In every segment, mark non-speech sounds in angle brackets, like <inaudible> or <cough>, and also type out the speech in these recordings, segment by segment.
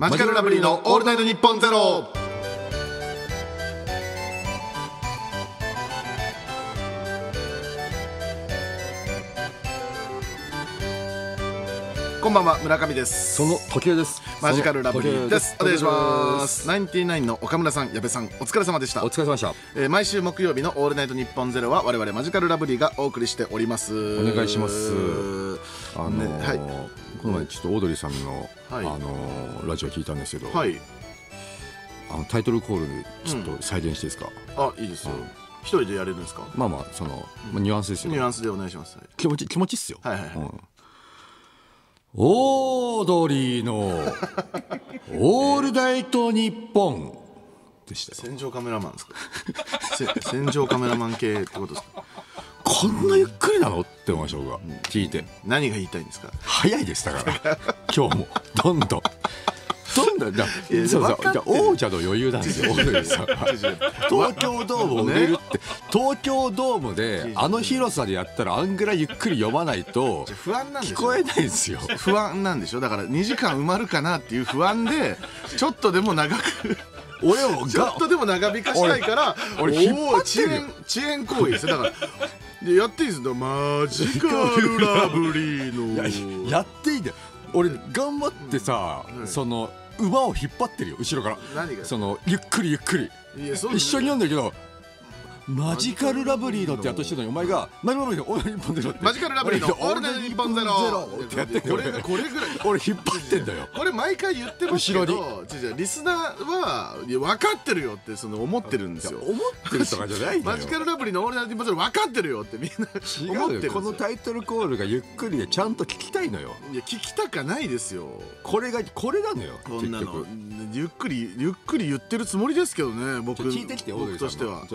マジカルラブリーのオールナイトニッポンゼロこんばんは村上ですその時計ですマジカルラブリーですお願いしますナインティナインの岡村さん矢部さんお疲れ様でしたお疲れ様でした、えー、毎週木曜日のオールナイトニッポンゼロは我々マジカルラブリーがお送りしておりますお願いしますあのーねはい、この前ちょっとオードリーさんの、はい、あのー、ラジオ聞いたんですけど、はい、あのタイトルコールちょっと再現していいですか、うん、あいいですよ、一人でやれるんですかまあまあその、まあ、ニュアンスですよ、ね、ニュアンスでお願いします気持ち気持ちっすよはいはい、はいうん、オードリーの <laughs> オールナイトニッポンでしたよ戦場カメラマンですか <laughs> 戦場カメラマン系ってことですかこんなゆっくりなのって思いましょ僕は、うん、聞いて何が言いたいんですか早いですだから <laughs> 今日もどんどん。どんどんだそうそうじゃ王者の余裕なんですよ東京ドームを売れるって東京ドームであの広さでやったらあんぐらいゆっくり読まないと聞こえないんですよ不安なんでしょだから2時間埋まるかなっていう不安でちょっとでも長く俺もちょっとでも長引かしたいから俺俺おお遅延遅延行為ですだからでやっていいですよマジカルラブリーのややっていいんだよ俺頑張ってさ、その馬を引っ張ってるよ後ろから何がそのゆっくりゆっくりいやそう一緒に読んだけどマジカルラブリーのってやっとしてたのにお前がマジカルラブリーのオールナイトニッゼロオールナイトニゼロってやってこれこれぐらい俺引っ張ってんだよこれ毎回言ってますけどリスナーは分かってるよってその思ってるんですよ思ってるとかじゃないよマジカルラブリーのオールナイトニッゼロ分かってるよってみんな思ってるこのタイトルコールがゆっくりでちゃんと聞きたいのよいや聞きたかないですよこれがこれなのよこんなのゆっくりゆっくり言ってるつもりですけどね僕聞いてきて僕としては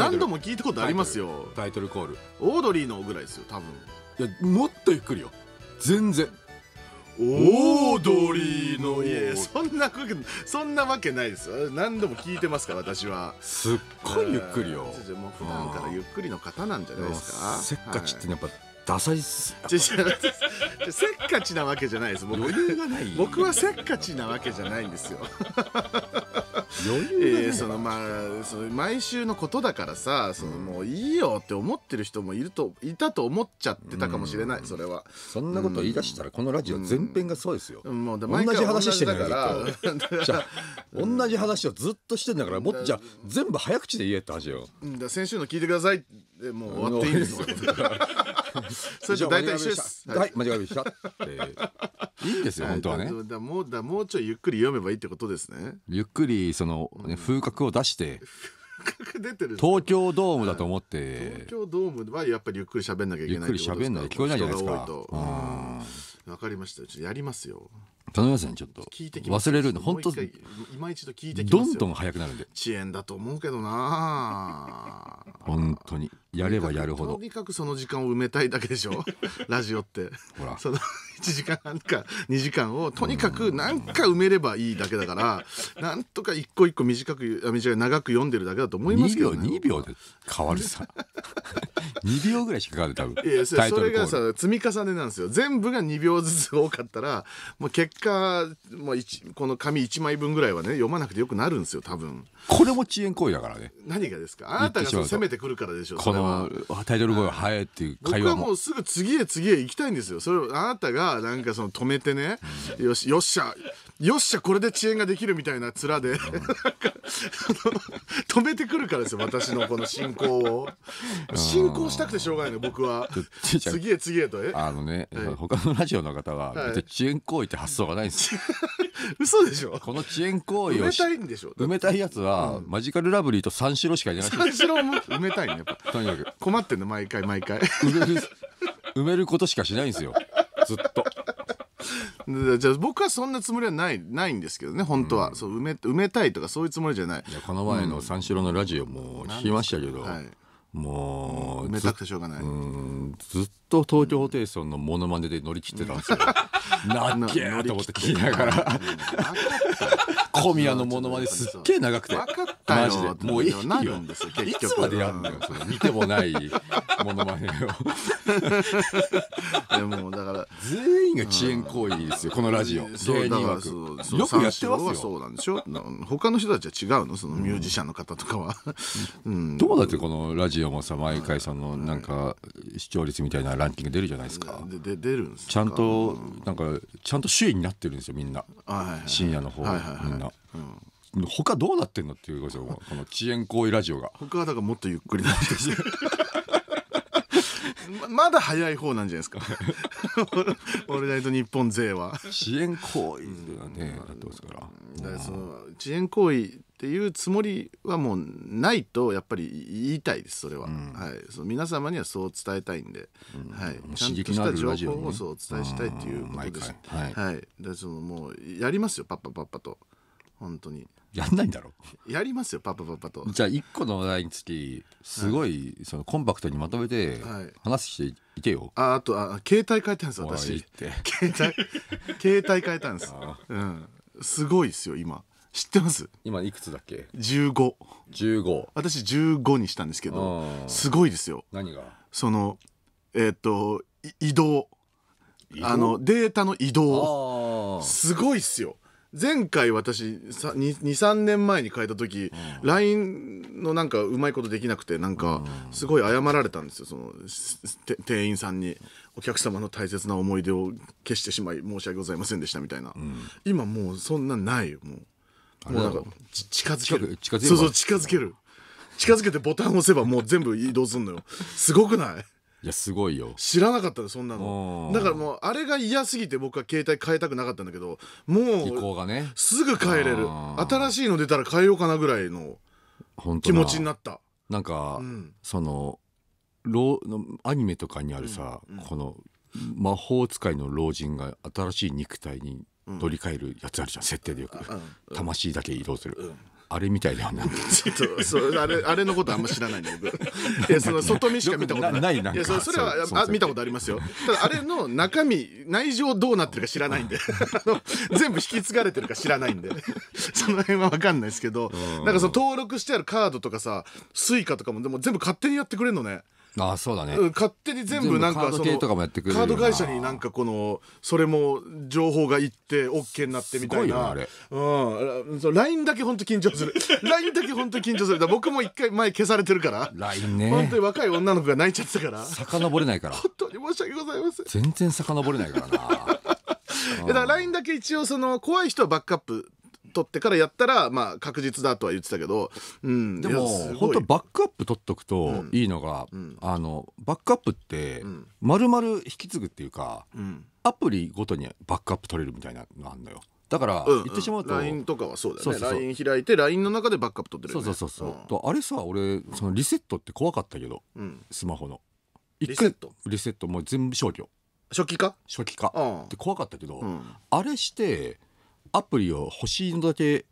何度も聞いたことありますよタイトルコールオードリーのぐらいですよ多分いやもっとゆっくりよ全然オードリーのいやそんなわけそんなわけないですよ何度も聞いてますから私はすっごいゆっくりよもう普段からゆっくりの方なんじゃないですかせっかちってやっぱ、ダサいっすせっかちなわけじゃないです余裕がない僕はせっかちなわけじゃないんですよえー、そのまあその毎週のことだからさそのもういいよって思ってる人もいるといたと思っちゃってたかもしれない、それはそんなこと言い出したらこのラジオ全編がそうですよ、もう同じ話してんだからじゃ同じ話をずっとしてんだからもっとじゃあ全部早口で言えって話よ、うん、先週の聞いてくださいもう終わっていいん <laughs> ですよ <laughs> それと大体一緒ですはい、間違えましたいいんですよ本当はねだもうだもうちょいゆっくり読めばいいってことですねゆっくりその、風格を出して <laughs> 出てる東京ドームだと思って、東京ドームはやっぱりゆっくり喋んなきゃいけないゆっくり喋んない聞こえないじゃないですかわかりましたやりますよ頼みますねちょっと忘れるんで本当今一度聞いてどんどん早くなるんで遅延だと思うけどな <laughs> 本当にやればやるほどとにかくその時間を埋めたいだけでしょ <laughs> ラジオってほらその1時間か2時間をとにかく何か埋めればいいだけだからなんとか一個一個短く短い長く読んでるだけだと思いますけど、ね、2秒 ,2 秒で変わるさ2 <laughs> 秒ぐらいしかかかる多分いやそれがさ積み重ねなんですよ全部が2秒ずつ多かったらもう結か、もうこの紙1枚分ぐらいはね、読まなくてよくなるんですよ、多分。これも遅延行為だからね。何がですかあなたが攻めてくるからでしょ、うこのタイトル声は早いっていう会話も。僕はもうすぐ次へ次へ行きたいんですよ。それをあなたがなんかその止めてね、よし、よっしゃ、よっしゃ、これで遅延ができるみたいな面で、止めてくるからですよ、私のこの進行を。進行したくてしょうがないの、僕は。次へ次へと。あのね、はい、他のラジオの方は、遅延行為って発想ないんですよ <laughs> 嘘でしょこの遅延行為を埋めたいんでしょ埋めたいやつは、うん、マジカルラブリーと三四郎しかいない三四郎も埋めたいねやっぱ <laughs> とにかく困ってんの毎回毎回埋める埋めることしかしないんですよずっとじゃあ僕はそんなつもりはないないんですけどね本当は、うん、そう埋め埋めたいとかそういうつもりじゃないいやこの前の三四郎のラジオも聞きましたけど、うんはい、もう埋めたくてしょうがないずっと東京ホテイソンのモノマネで乗り切ってたんですよ、なっけーと思って聞きながら小宮のモノマネすっげえ長くてマジでもういいよいつまでやるのよそれ見てもないモノマネをでもだから全員が遅延行為ですよこのラジオ芸人枠よくやってますよそうなんでしょ他の人たちは違うのそのミュージシャンの方とかは、うん、どうだってこのラジオもさ毎回そのなんか視聴率みたいなランキング出るじゃないですかで出るんですちゃんとなんかちゃんと首位になってるんですよみんな、はい、深夜の方、はいはい、みんな、うん、他どうなってんのっていうことですよこの遅延行為ラジオが <laughs> 他はだからもっとゆっくりなって <laughs> ま、まだ早い方なんじゃないですか <laughs> オールナイト日本勢は遅延行為がね、うってますから遅延行為っていうつもりはもうないとやっぱり言いたいですそれは、うん、はい、その皆様にはそう伝えたいんで、うん、はい、ちゃんとした情報をそう伝えしたいっていうことです、ね、はい、はい、でそのもうやりますよパッパパッパと本当にやんないんだろうやりますよパパパパとじゃあ一個の話題につきすごい、そのコンパクトにまとめて話していてよ、ああとあ携帯変えたんです私携帯携帯変えたんです、うん、すごいですよ今知ってます今いくつだっけ1515 15私15にしたんですけどすごいですよ何がそのえーっと移動移動あのデータの移動すごいっすよ前回私23年前に変えた時 LINE のなんかうまいことできなくてなんかすごい謝られたんですよその店員さんにお客様の大切な思い出を消してしまい申し訳ございませんでしたみたいな、今もうそんなんないよもうもうなんか近づける近づけるそうそう近づける近づけてボタン押せばもう全部移動すんのよすごくないいやすごいよ知らなかったそんなのだからもうあれが嫌すぎて僕は携帯変えたくなかったんだけどもう、が、ね、すぐ変えれる新しいの出たら変えようかなぐらいの気持ちになったなんか、うん、そのロアニメとかにあるさ、うんうん、この魔法使いの老人が新しい肉体に取り替えるやつあるじゃん、設定でよく、魂だけ移動する、あれみたいではないそうあれあれのことあんま知らないんだけど <laughs> いやその外見しか見たことないないないやそれはあ見たことありますよただあれの中身内情どうなってるか知らないんで <laughs> 全部引き継がれてるか知らないんでその辺は分かんないですけど、うん、なんかその登録してあるカードとかさスイカとかもでも全部勝手にやってくれるのねあそうだね、勝手に全部なんかそのカード会社になんかこのそれも情報がいって OK になってみたいな、うん、LINE だけ本当緊張する LINE <laughs> だけ本当緊張するだ僕も一回前消されてるから LINE ね本当に若い女の子が泣いちゃってたから遡れないから本当に申し訳ございません全然遡れないからな <laughs> だから LINE だけ一応その怖い人はバックアップ取ってからやったら、まあ、確実だとは言ってたけど、うん、でも本当バックアップ取っとくといいのが、うん、あのバックアップって丸々引き継ぐっていうか、うん、アプリごとにバックアップ取れるみたいなのあんのよ。だから、言ってしまうと LINE とかはそうだよね LINE 開いて LINE の中でバックアップ取ってるよねそうそうそうそう、あれさ俺そのリセットって怖かったけど、スマホのリセットリセットもう全部消去初期化初期化って怖かったけど、あれしてアプリを欲しいのだけ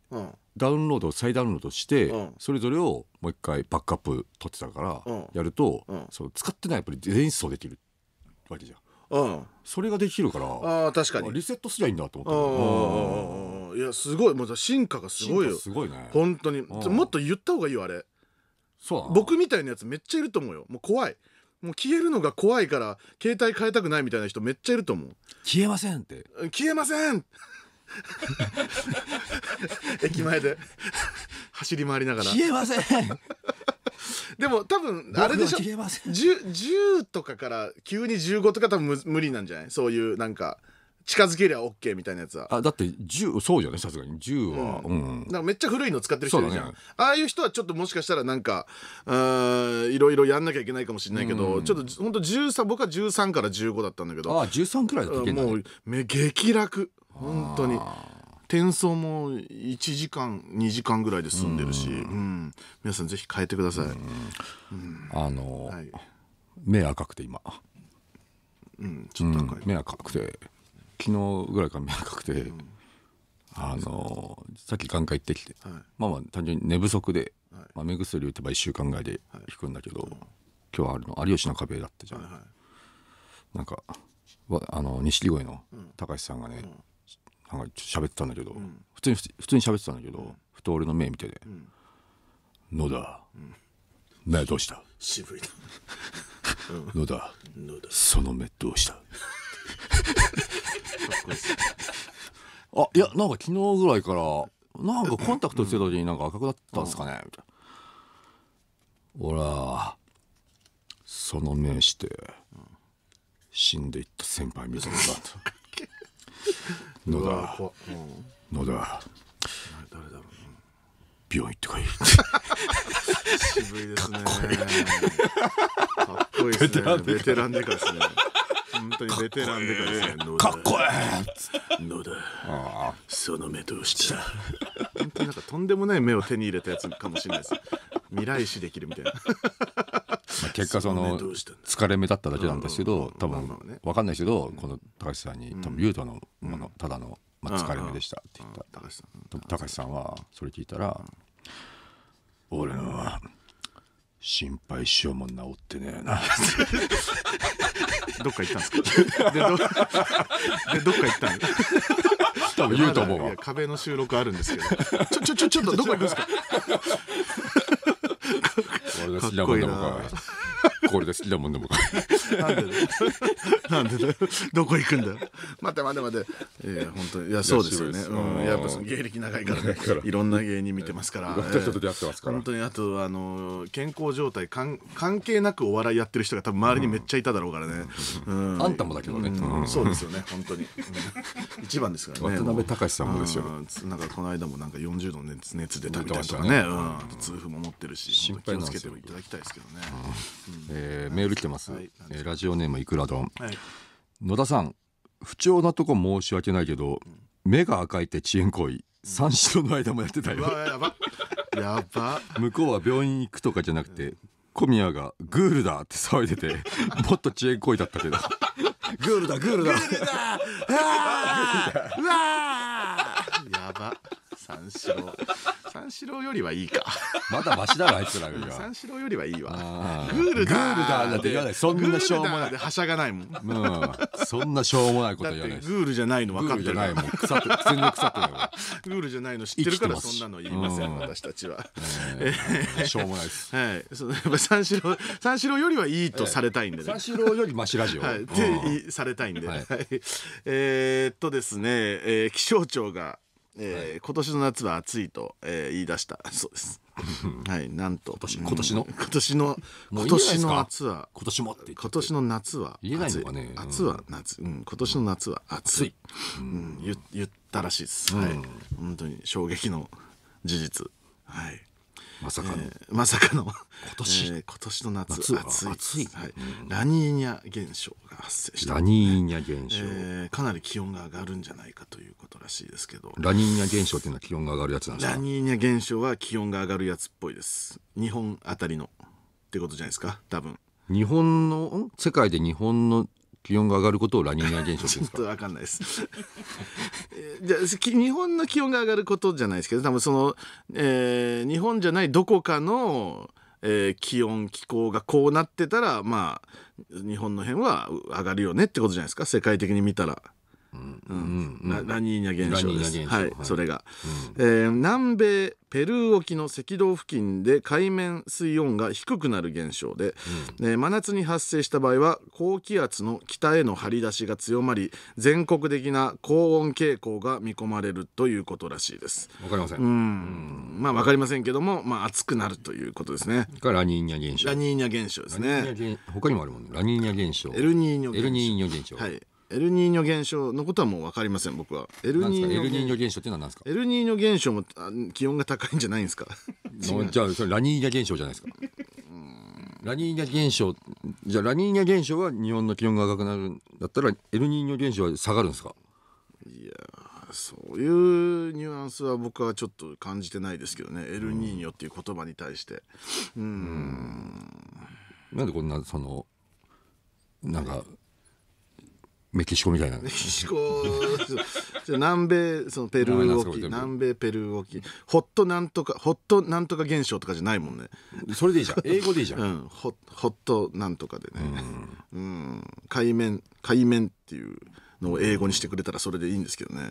ダウンロード再ダウンロードして、うん、それぞれをもう一回バックアップ取ってたからやると、うん、その使ってないアプリ全員そできるわけじゃん。うん、それができるからあ確かにリセットすりゃいいんだと思ったいやすごいもう進化がすごいよすごいね本当にもっと言った方がいいよあれそう僕みたいなやつめっちゃいると思うよもう怖いもう消えるのが怖いから携帯変えたくないみたいな人めっちゃいると思う消えませんって消えません <laughs> 駅前で走り回りながら消えませんでも多分あれでしょ 10, 10とかから急に15とか多分無理なんじゃないそういうなんか近づけりゃ OK みたいなやつはあだって10そうじゃねさすがに10は、うん、うん、なんかめっちゃ古いの使ってる人いるじゃん、ね、ああいう人はちょっともしかしたらなんかいろいろやんなきゃいけないかもしれないけど、うん、ちょっとほんと13僕は13から15だったんだけどああ13くらいだったっけもうめ激楽本当に転送も1時間2時間ぐらいで済んでるし、うん、皆さんぜひ変えてください、あの、はい、目赤くて今うんちょっと赤い、目赤くて昨日ぐらいから目赤くて、あのさっき眼科行ってきて、はい、まあまあ単純に寝不足で、はい、まあ、目薬打てば1週間ぐらいで引くんだけど、はい、今日はあるの有吉の壁だったじゃん、はいはい、なんかあの錦鯉の高橋さんがね、うん、なんか喋ってたんだけど、うん、普通に普通に喋ってたんだけど、うん、ふと俺の目見てて「野、う、田、ん、どうした?」渋いな「<laughs> 野田その目どうした <laughs> あいやなんか昨日ぐらいからなんかコンタクトしてた時になんか赤くなったんですかね、みたいな「俺はその目して死んでいった先輩みたいな」野田野田誰だろう病院行ってこい渋いですねかっこいいですねベテランでかですね本当にベテランでかですねかっこいい野田その目どうした本当になんかとんでもない目を手に入れたやつかもしれないです未来視できるみたいなまあ、結果その疲れ目だっただけなんですけど多分分かんないけどこの高橋さんに多分雄太のものただのまあ疲れ目でしたって言った高橋さんはそれ聞いたら「俺のは心配しようも治ってねえな」<laughs> どっか行ったんですかでどっか行ったん多分言うと思う壁の収録あるんですけどちょちょちょちょっとどこ行くんですか俺が好きなもんだもこれで好きだもんでもなんでだなんでだどこ行くんだ待って待って待ってえや本当いやそうですよねうんやっぱその芸歴長いからねいろんな芸人見てますからちょっっとてます本当にあとあの健康状態かん関係なくお笑いやってる人が多分周りにめっちゃいただろうからねうんあんたもだけどねうんそうですよね本当に一番ですからね渡辺隆さんもですよなんかこの間もなんか40度熱熱出たみたいとかねうん、痛風も持ってるし気をつけていただきたいですけどねううんん、えー、メール来てます、はい、えー、ラジオネームいくら丼、はい、野田さん不調なとこ申し訳ないけど、目が赤いって遅延行為、うん、三四郎の間もやってたよやばやば <laughs> 向こうは病院行くとかじゃなくて小宮がグールだって騒いでて <laughs> もっと遅延行為だったけどグールだグールだグールだうわ <laughs> 三四郎 <laughs> 三四郎よりはいいかまだマシだろあいつらが三四郎よりはいいわグールだグールだーなんて言わないそんなしょうもないはしゃがないもん、うん、そんなしょうもないこと言わないグールじゃないの分かってるグールじゃないもん腐って全然腐ってないグールじゃないの知ってるからそんなの言いません、うん、私たちは、えー、しょうもないです、はい、そのやっぱ三四郎三四郎よりはいいとされたいんで、ね、三四郎よりマシラジオ、はい、でされたいんで、はい、えー、っとですね、えー、気象庁がえー今年の夏は暑いと、えー言い出した <laughs> そうです。はい、なんと今年今年の今年の今年の夏は今年もってって今年の夏は言えないのかね暑い夏は夏、うん、今年の夏は暑い、うん、言言ったらしいです、はい、本当に衝撃の事実はいまさかの、えー、まさかの今年、えー、今年の夏暑い暑い、はい、うん、ラニーニャ現象が発生したラニーニャ現象、えー、かなり気温が上がるんじゃないかということらしいですけどラニーニャ現象っていうのは気温が上がるやつなんですかラニーニャ現象は気温が上がるやつっぽいです日本あたりのってことじゃないですか多分日本の世界で日本の気温が上がることをラニーニャ現象ですかちょっとわかんないです <laughs> じゃ日本の気温が上がることじゃないですけど多分その、えー、日本じゃないどこかの、えー、気温気候がこうなってたらまあ日本の辺は上がるよねってことじゃないですか世界的に見たら。ううんん、ラニーニャ現象です。はい、それが、うえ南米ペルー沖の赤道付近で海面水温が低くなる現象で、うえ真夏に発生した場合は高気圧の北への張り出しが強まり全国的な高温傾向が見込まれるということらしいです。わかりません。うん、まあわかりませんけども、まあ暑くなるということですね。ラニーニャ現象。ラニーニャ現象ですね。他にもあるもんね。ラニーニャ現象。エルニーニョ現象。エルニーニョ現象。はい。エルニーニョ現象のことはもう分かりません僕はエルニーニョエルニーニョ現象っていうのは何ですかエルニーニョ現象もあ気温が高いんじゃないんですか <laughs> じゃあそれラニーニャ現象じゃないですかラニーニャ現象じゃあラニーニャ現象は日本の気温が赤くなるんだったらエルニーニョ現象は下がるんですかいやそういうニュアンスは僕はちょっと感じてないですけどね、エルニーニョっていう言葉に対して。うん。なんでこんな、その、なんか、メキシコみたいなメキシコ南米そのペルー沖南米ペルー沖ホットなんとかホットなんとか現象とかじゃないもんねそれでいいじゃん英語でいいじゃん、うん、ホットなんとかでね、うん、海面海面っていうのを英語にしてくれたらそれでいいんですけどね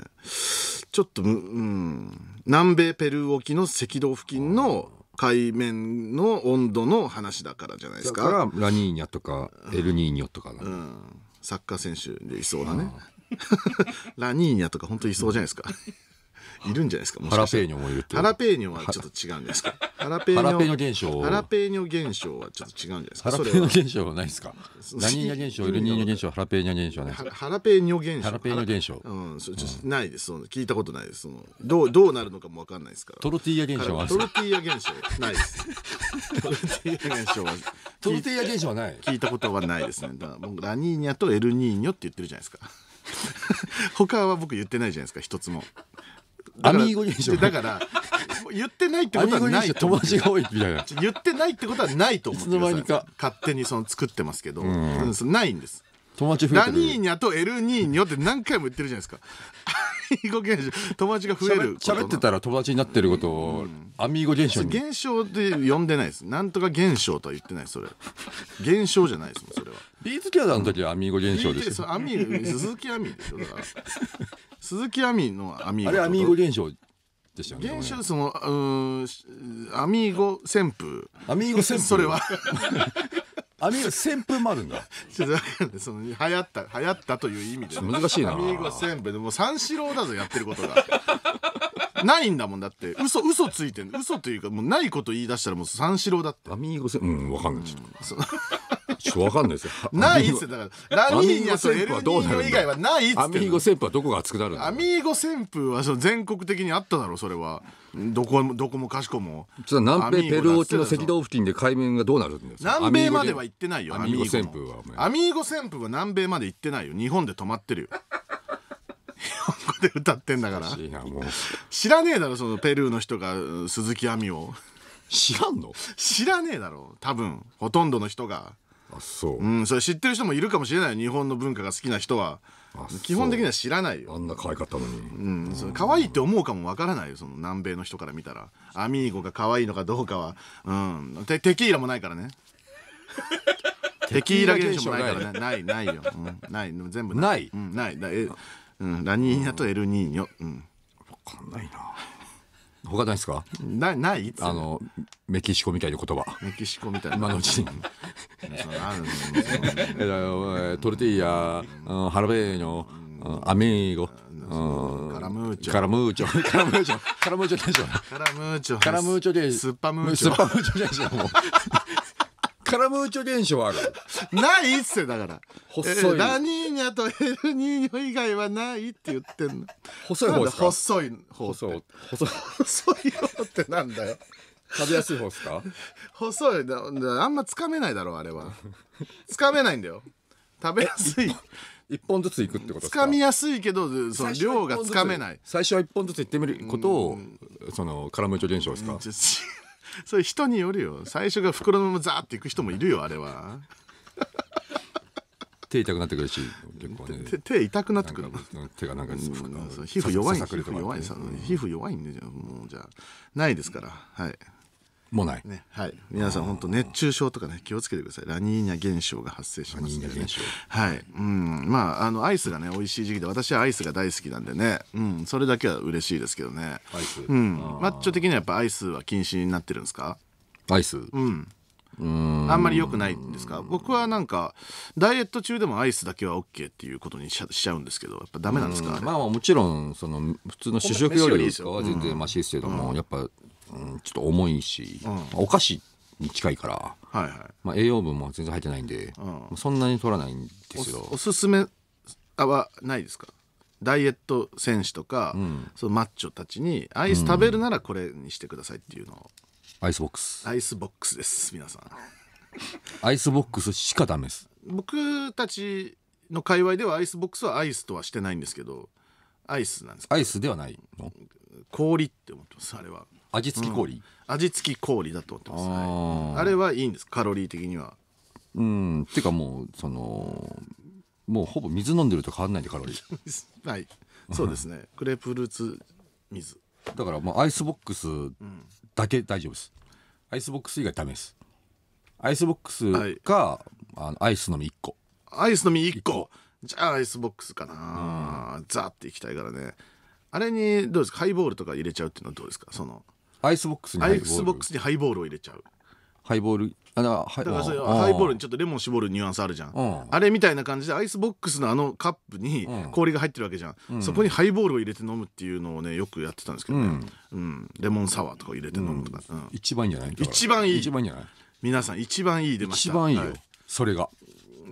ちょっとうん南米ペルー沖の赤道付近の海面の温度の話だからじゃないですかだからラニーニャとかエルニーニョとか、うんサッカー選手でいそうだね。<laughs> ラニーニャとか本当いそうじゃないですか。いるんじゃないですか。ハラペーニョもいるってハラペーニョはちょっと違うんですか。<laughs> ハラペーニョ現象ハラペーニョ現象はちょっと違うんじゃないですか。ハラペーニョ現象はないですか。ラニーニャ現象、エルニーニ現象、ハラペーニョ現象はないハラペーニョ現象。ハラペーニョ現象。うん、ないです。その聞いたことないです。そのどうどうなるのかもわかんないですから。トロティーヤ現象はトロティーヤ現象ないです。トロティーヤ現象は <laughs> トロティーヤ現象はない。聞いたことはないですね。だから僕ラニーニャとエルニーニョって言ってるじゃないですか。<laughs> 他は僕言ってないじゃないですか。一つも。アミーゴ現象だから言ってないってことはない友達が多いみたいな言ってないってことはないと思ってください勝手にその作ってますけど、うん、ないんです友達増えラニーニャとエルニーニョって何回も言ってるじゃないですか。アミーゴ現象、友達が増える喋ってたら友達になってることをアミーゴ現象に現象って呼んでないです。なんとか現象とは言ってない、それ。現象じゃないですもん、それは。ビーズキャラの時はアミーゴ現象ですよそアミー鈴木亜美でしょ、だから。鈴木亜美のアミーゴ。あれアミーゴ現象でしたよね現象そのうんアミーゴ旋風アミーゴ旋風それは網が旋風もあるんだ。<laughs> ちょっとその流行った流行ったという意味で。難しいな網がせんべいでも三四郎だぞやってることが。<laughs> ないんだもんだって嘘嘘ついてる嘘というかもうないこと言い出したらもう三四郎だって。アミーゴせん、うん、わかんない。ちょっと。ちょっとわかんないですよ。<laughs> ないっつってだから、ラニーニャとエルニーニョ以外はないっつってアミーゴ旋風はどこが熱くなるのアミーゴ旋風はそ全国的にあっただろう、それは。どこも、どこもかしこも。ちょっと南米ペルー沖の赤道付近で海面がどうなるんですか南米までは行ってないよ、アミーゴ旋風は。アミーゴ旋風は南米まで行ってないよ。日本で止まってるよ。で歌ってんだから知らねえだろそのペルーの人が鈴木亜美を知らんの知らねえだろ多分ほとんどの人が。あそう、うん、それ知ってる人もいるかもしれない日本の文化が好きな人は基本的には知らないよあんな可愛かったのに、うん、そ可愛いって思うかもわからないよその南米の人から見たらアミーゴが可愛いのかどうかは、うん、テテキーラもないからね <laughs> テキーラ現象もないからねないないよ、うん、ない全部ないない、うん、ないうん、ラニーニャとエルニーニョ、うん、分かんないな他ないですかなないあのメキシコみたいな言葉メキシコみたいな今のうちにトルティーヤハラベーニョアミーゴカラムーチョ。カラムーチョ。カラムーチョ。カラムーチョでしカラムーチョ。カラムーチョスッパムーチョ。スッパムーチョカラムーチョ現象ある。<laughs> ないっすよだから細いラニーニャとエルニーニョ以外はないって言ってんの細い方ですか細い方細い、細い、細方ってなんだよ食べやすい方ですか細いだだあんまつかめないだろうあれはつかめないんだよ食べやすい一本ずついくってことですつかみやすいけどその量がつかめない最初は一本ずついってみることをそのカラムーチョ現象ですかそれ人によるよ最初が袋のままザーっていく人もいるよあれは手痛くなってくるし結構ね手手痛くなってくる手がなんか、うん、皮膚弱い皮ですい皮膚弱いんでじゃもうじゃないですからはいもない、ね、はい皆さん本当熱中症とかね気をつけてくださいラニーニャ現象が発生します、ね、はいうんまああのアイスがね美味しい時期で私はアイスが大好きなんでね、うん、それだけは嬉しいですけどねアイスうんマッチョ的にはやっぱアイスは禁止になってるんですかアイスうんんあんまり良くないんですか僕はなんかダイエット中でもアイスだけは OK っていうことにしちゃうんですけどやっぱダメなんですか、ね、まあもちろんその普通の主食よりは全然マシですけども、やっぱうん、ちょっと重いし、うんお菓子に近いから、はいはいまあ、栄養分も全然入ってないんで、うん、そんなに取らないんですよおすすめはないですかダイエット選手とか、うん、そのマッチョたちにアイス食べるならこれにしてくださいっていうのを、アイスボックスアイスボックスです皆さんアイスボックスしかダメです僕たちの界隈ではアイスボックスはアイスとはしてないんですけどアイスなんですアイスではないの氷って思ってますあれは味付き氷、うん、味付き氷だと思ってますあはい、あれはいいんですカロリー的にはうんっていうかもうそのもうほぼ水飲んでると変わんないでカロリー <laughs> はいそうですねクレープフルーツ水だからもうアイスボックスだけ大丈夫です、アイスボックス以外ダメですアイスボックスか、はい、あのアイスのみ1個アイスのみ1個 ,1 個じゃあアイスボックスかな、ザーっていきたいからねあれにどうですかハイボールとか入れちゃうっていうのはどうですかそのアイスボックスにアイスボックスにハイボールを入れちゃうハイボールあだからだからそハイボールにちょっとレモン絞るニュアンスあるじゃんあれみたいな感じでアイスボックスのあのカップに氷が入ってるわけじゃん、うん、そこにハイボールを入れて飲むっていうのをねよくやってたんですけどね、うんうん、レモンサワーとか入れて飲むとか、一番いいんじゃない一番いい一番いいじゃない皆さん一番いい出ました一番いいよ、はい、それが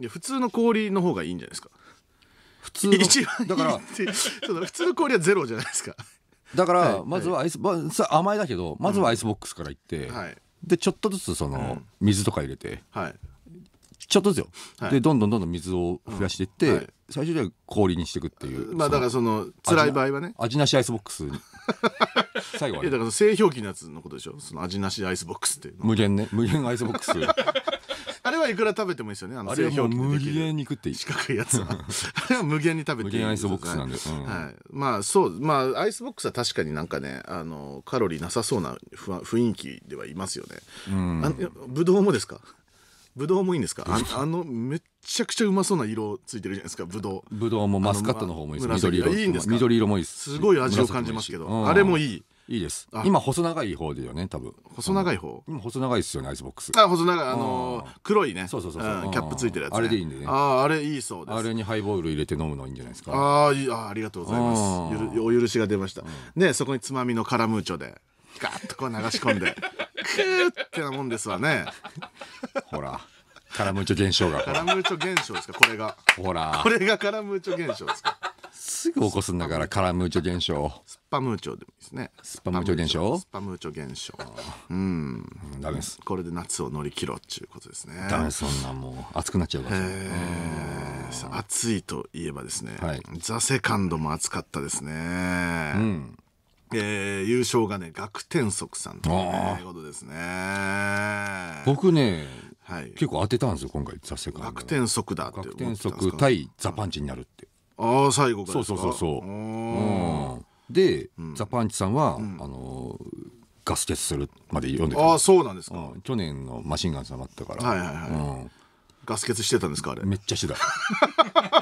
普通の氷の方がいいんじゃないですか普通の一番だから普通の氷はゼロじゃないですかだから、まずはアイス、まあ、甘いだけどまずはアイスボックスからいって、でちょっとずつその、水とか入れて、ちょっとずつよ、でどんどんどんどん水を増やしていって、最終的には氷にしていくっていうまあだからその辛い場合はね味なしアイスボックス <laughs> 最後は、ね、いやだから製氷機のやつのことでしょその味なしアイスボックスって無限ね無限アイスボックスいくら食べてもいいですよねあのあれはもう無限に食っていい四角いやつはあれは無限に食べていい無限アイスボックスなんで、うん、はい、まあそうまあアイスボックスは確かになんかねあのカロリーなさそうな雰囲気ではいますよね、うん、ぶどうもですかぶどうもいいんですかあのめっちゃくちゃうまそうな色ついてるじゃないですかぶどうぶどうもマスカットの方もいいです緑色いいんですか緑色もいいですすごい味を感じますけどあれもいいいいです今細長い方でよね多分細長い方今細長いですよねアイスボックスあ細長いあのー黒いねそうそうそうそうんキャップついてるやつ、ね、あれでいいんでねあああれいいそうですあれにハイボール入れて飲むのいいんじゃないですかああありがとうございますゆるお許しが出ました、ねそこにつまみのカラムーチョでガーッとこう流し込んで <laughs> クーってなもんですわねほらカラムーチョ現象がカラムーチョ現象ですかこれがほらこれがカラムーチョ現象ですかすぐ起こすんだからカラムーチョ現象スパムーチョでもいいですねスパムーチョ現象スパムーチョ現象うんダメですこれで夏を乗り切ろうっていうことですねダメそんなもう暑くなっちゃうから暑いといえばですね、はい、ザ・セカンドも暑かったですね、うんえー、優勝がね、学天足さんということですね。僕ね、はい、結構当てたんですよ今回「ザ・世界の」逆転速だって逆転速対「ザ・パンチ」になるって、ああ最後そうそうそうそうで、うん、ザ・パンチさんは、うん、あのガス欠するまで読んでああそうなんですか、去年のマシンガンさんあったからはいはいはい、ガス欠してたんですかあれめっちゃしてた <laughs>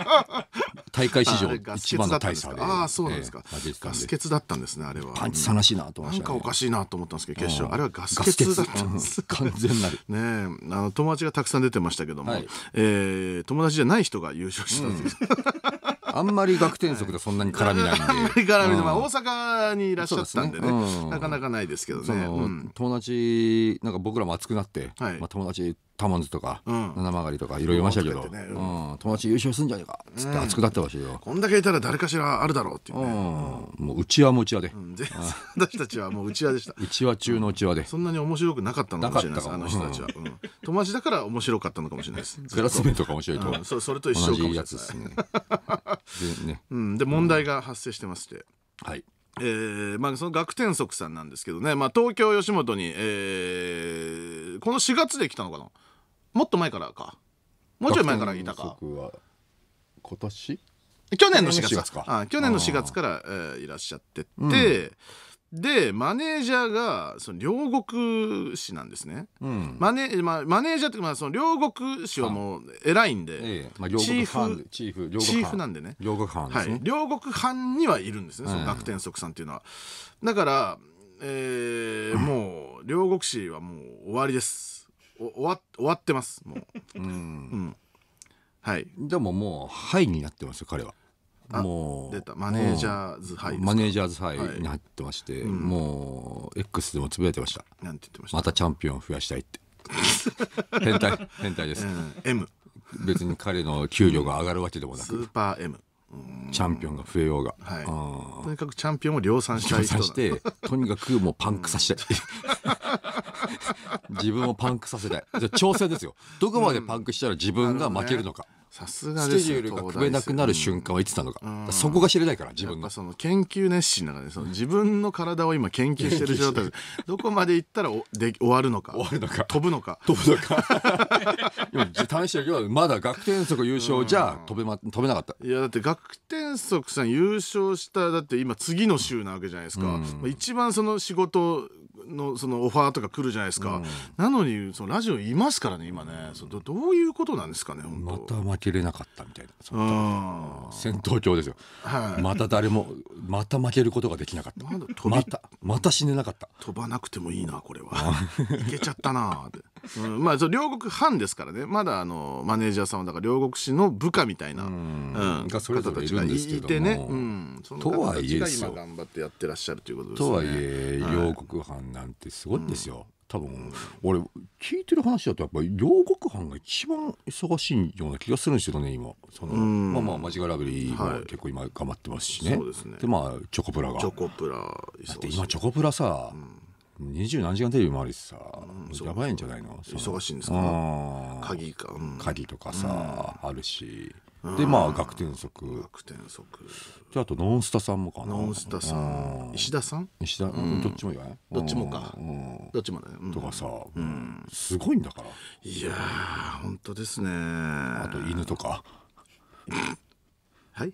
大会史上一番の大差で。ああ、そうなんですか。ガス欠だったんですね、あれは。パンチさなしなと思いましなんかおかしいなと思ったんですけど、決勝、あれはガス欠だったんです。完全なる。<laughs> ねあの、友達がたくさん出てましたけども、え、友達じゃない人が優勝したんです。あんまり学天則でそんなに絡みないんで。<laughs> 絡みで、まあ大阪にいらっしゃったんでね、なかなかないですけどね。友達、なんか僕らも熱くなって、まあ友達タモンズとか、七曲りとかいろいろいましたけど、友達優勝すんじゃねえかっつって熱くなってましたよ、こんだけいたら誰かしらあるだろうっていうね、もううちわもうちわで、<laughs> 私たちはもううちわでしたうちわ中のうちわでそんなに面白くなかったのかもしれないですあの人たちは、友達だから面白かったのかもしれないですクラスメトかそれと一緒かもしれないですねで問題が発生してまして、はいえーまあ、その学天足さんなんですけどね、まあ、東京吉本に、えー、この4月で来たのかなもっと前からかもうちょい前からいたか今年去年の4月か去年の4月から、えー、いらっしゃってて、うん、でマネージャーがその両国市なんですね、うん、マネまあ、マネージャーっていうか、まあその両国市はもう偉いんで、ええまあ、チーフチーフチーフなんでね両国藩、ね、はい、両国藩にはいるんですねその楽天則さんっていうのは、だから、えー、もう両国市はもう終わりですお終わ終わってますもううん、うん、はいでももう「はい」になってますよ彼は。もう出たマネージャーズハイマネージャーズハイに入ってまして、はい、もう X でもつぶやいてましたて言ってましたまたチャンピオン増やしたいって変態変態です、うん、M 別に彼の給料が上がるわけでもなくスーパー M チャンピオンが増えようが、はい、とにかくチャンピオンを量産したいしてとにかくもうパンクさせたい、うん、自分をパンクさせたい調整ですよどこまでパンクしたら自分が負けるのか、さすがスケジュールが組めなくなる瞬間はいつなのかうん、そこが知れないから自分のその研究熱心だから、ね、その自分の体を今研究してる状態で <laughs> どこまで行ったらおで終わるのか終わるのか飛ぶのか飛ぶのか今 <laughs> 試してるけどまだ学天則優勝じゃ飛べ,、ま、飛べなかったいやだって学天則さん優勝しただって今次の週なわけじゃないですか、うん、一番その仕事のそのオファーとか来るじゃないですか、うん、なのにそのラジオいますからね今ねそどどういうことなんですかねまた負けれなかったみたいな戦闘狂ですよ、はい、また誰もまた負けることができなかったまたまた死ねなかった飛ばなくてもいいなこれはいけちゃったなって。うん、まあ両国藩ですからねまだあのマネージャーさんはだから両国市の部下みたいな、うん、がそれぞれいるんですけてね、うん、とはいえ今頑張ってやってらっしゃるということですね。とはいえ両国藩なんてすごいんですよ。はい多分俺聞いてる話だとやっぱり両国藩が一番忙しいような気がするんですけどね今そのまあまあマジカラブリーも結構今頑張ってますしね、はい、で、ね、まあチョコプラがチョコプラだって今チョコプラさ、うん二十何時間テレビもあるしさ、やばいんじゃないの忙しいんですか鍵か、鍵とかさ、あるしでまあ学天則学天則であとノンスタさんもかなノンスタさん石田さん石田、どっちも言わないどっちもか、どっちもよとかさ、すごいんだからいやー本当ですねあと犬とかはい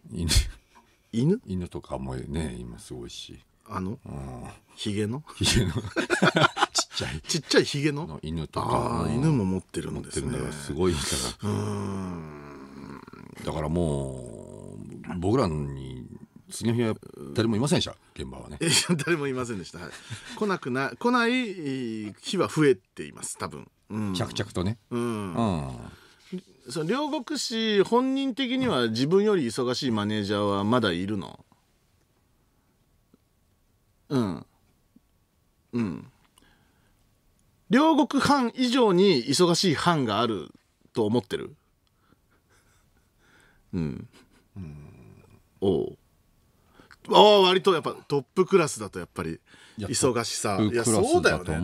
犬犬とかもね今すごいしあの、うんヒゲのヒゲの <laughs> ちっちゃいちっちゃいヒゲの犬とか犬も持ってるんですねすごいからうんだからもう僕らに次の日は誰もいませんでした現場はね誰もいませんでした、はい、来なくな来ない日は増えています多分、うん、着々とねうん、うんそ両国市本人的には自分より忙しいマネージャーはまだいるのうんうん。両国藩以上に忙しい藩があると思ってる。うん。うん、おう。ああ割とやっぱトップクラスだとやっぱり忙しさいやそうだよね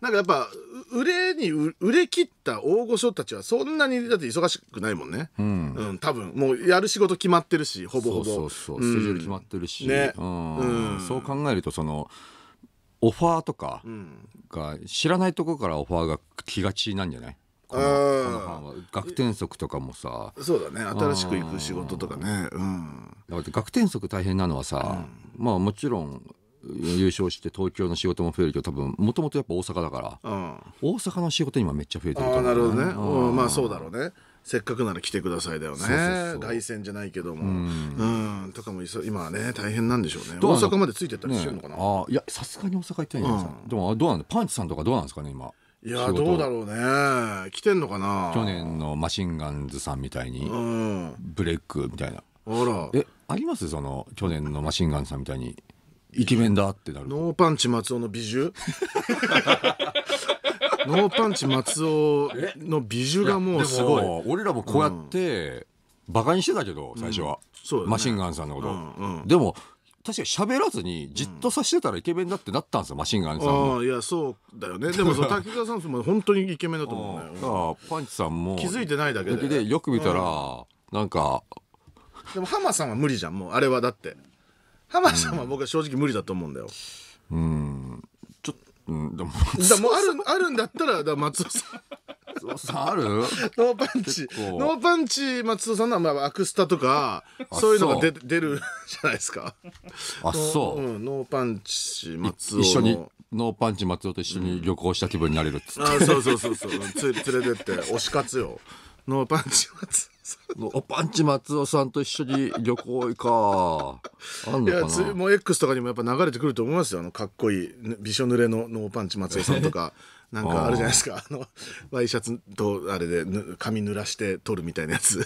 なんかやっぱ売れに売れ切った大御所たちはそんなにだって忙しくないもんね、うん、うん、多分もうやる仕事決まってるしほぼほぼそうそうそう、うん、スケジュール決まってるし、ねうん、そう考えるとその、うオファーとかが知らないところからオファーが来がちなんじゃないこの学転則とかもさそうだね新しく行く仕事とかね、うん、だって学転則大変なのはさ、うん、まあもちろん優勝して東京の仕事も増えるけど多分もともとやっぱ大阪だから、うん、大阪の仕事今めっちゃ増えてると思う、ね、なるほどね、うん、まあそうだろうねせっかくなら来てくださいだよね凱旋じゃないけどもうんとかも今はね大変なんでしょうね大阪までついてったりしてるのかな、ね、あいやさすがに大阪行ってないんじゃでもどうなんパンチさんとかどうなんですかね今いやどうだろうね来てんのかな去年のマシンガンズさんみたいにうん、ブレイクみたいなあらえありますその去年のマシンガンズさんみたいにイケメンだってなるノーパンチ松尾の美獣 <laughs> ノーパンチ松尾の美女がもうすごい <laughs> 俺らもこうやって、うん、バカにしてたけど最初は、うんね、マシンガンさんのこと、うんうん、でも確か喋らずにじっとさしてたらイケメンだってなったんですよ、うん、マシンガンさんもいやそうだよねでもその <laughs> 滝沢さんも本当にイケメンだと思うんだパンチさんも気づいてないだけでよく見たら、うん、なんかでも浜さんは無理じゃんもうあれはだって浜さんは僕は正直無理だと思うんだようんうん、でもだもうあるあるんだったらだ松尾さんあるノーパンチノーパンチ松尾さんのは、まあ、アクスタとかそういうのが出出る <laughs> じゃないですかあそう、うん、ノーパンチ松尾一緒にノーパンチ松尾と一緒に旅行した気分になれるっつって、うん、あそうそうそうそう連れてって推し活よノーパンチ松尾おパンチ松尾さんと一緒に旅行行か。<laughs> あんのかなもう X とかにもやっぱ流れてくると思いますよ。あの、かっこいい、びしょ濡れのノーパンチ松尾さんとか。<laughs> なんかあるじゃないですか。あの、ワイシャツとあれで髪濡らして撮るみたいなやつ。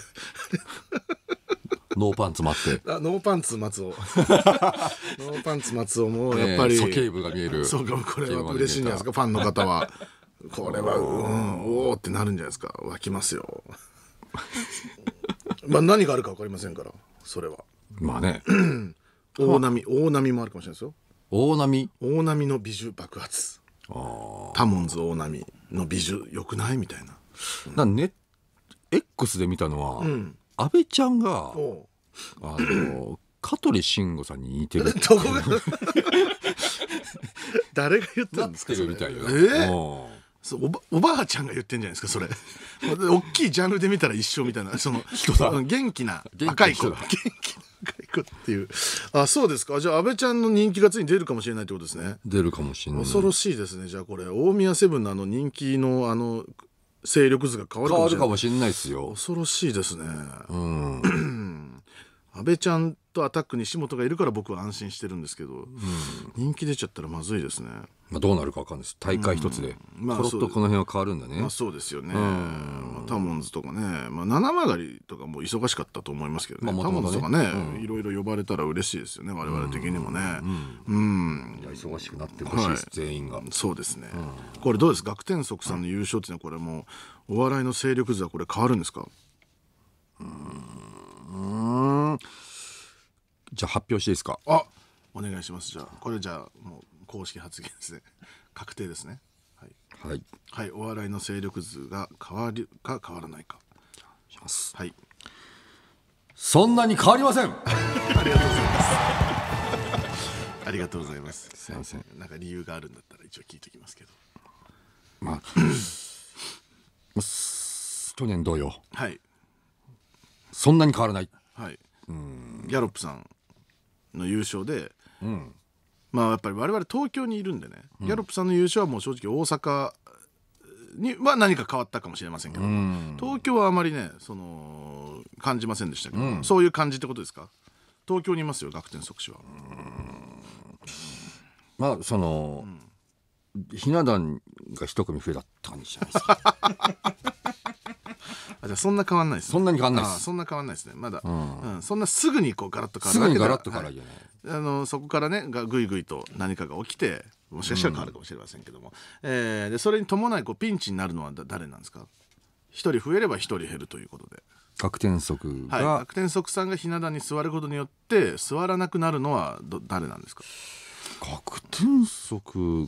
<laughs> ノーパンツってあ、ノーパンツ松尾。ノーパンツ松尾もやっぱり。が見える。そうか、これは嬉しいんじゃないですか、ファンの方は。これは、うん、おおってなるんじゃないですか。湧きますよ。<laughs> まあ何があるか分かりませんからそれはまあね <clears throat> 大波大波もあるかもしれないですよ大波大波の美獣爆発タモンズ大波の美獣よくないみたいな,、うん、なね X で見たのは、うん、安倍ちゃんがあの香取慎吾さんに似てる <laughs> <laughs> 誰が言ったんですかみたいな、えーおばおばあちゃんが言ってんじゃないですかそれ大 <laughs> きいジャンルで見たら一緒みたいなその元気な赤い子元気な赤い子っていうあそうですかじゃあ安倍ちゃんの人気がついに出るかもしれないってことですね出るかもしれない恐ろしいですねじゃあこれ大宮セブンのあの人気のあの勢力図が変わるかもしれないですよ恐ろしいですねうん安倍ちゃんとアタック西本がいるから僕は安心してるんですけど、うん、人気出ちゃったらまずいですね。まあ、どうなるか分かんないです大会一つで、そろまあ、とこの辺は変わるんだね、まあ、そうですよね、まあ、タモンズとかね、まあ、七曲りとかも忙しかったと思いますけどねまあ、タモンズとかね、うん、いろいろ呼ばれたら嬉しいですよね我々的にもねうん、いや忙しくなってほしいです、はい、全員がそうですね、これどうです学天即さんの優勝っていうのはこれもうお笑いの勢力図はこれ変わるんですかうんじゃあ発表していいですかあお願いしますじゃあこれじゃあもう公式発言ですね <laughs> 確定ですねはい、はい、はい、お笑いの勢力図が変わるか変わらないかますはいそんなに変わりません <laughs> ありがとうございますありがとうございますすいませんなんか理由があるんだったら一応聞いておきますけどまあ <clears throat> 去年同様はいそんなに変わらないはいうんギャロップさんの優勝で、うん、まあやっぱり我々東京にいるんでね、うん、ギャロップさんの優勝はもう正直大阪には何か変わったかもしれませんけど、うん、東京はあまりねその感じませんでしたけど、うん、そういう感じってことですか東京にいますよ楽天即死は。まあその、ひな壇が一組増えたって感じじゃないですか。<laughs> あじゃあそんな変わんないですねそんなに変わんないですそんな変わんないですねまだ、うんそんなすぐにこうガラッと変わぐるにガラッと変わるわけじゃない、あのそこからねがぐいぐいと何かが起きてもしかしたら変わるかもしれませんけども、えーでそれに伴いこうピンチになるのはだ誰なんですか一人増えれば一人減るということで、学天則が、はい、悪天即さんがひな壇に座ることによって座らなくなるのはど誰なんですか学天則が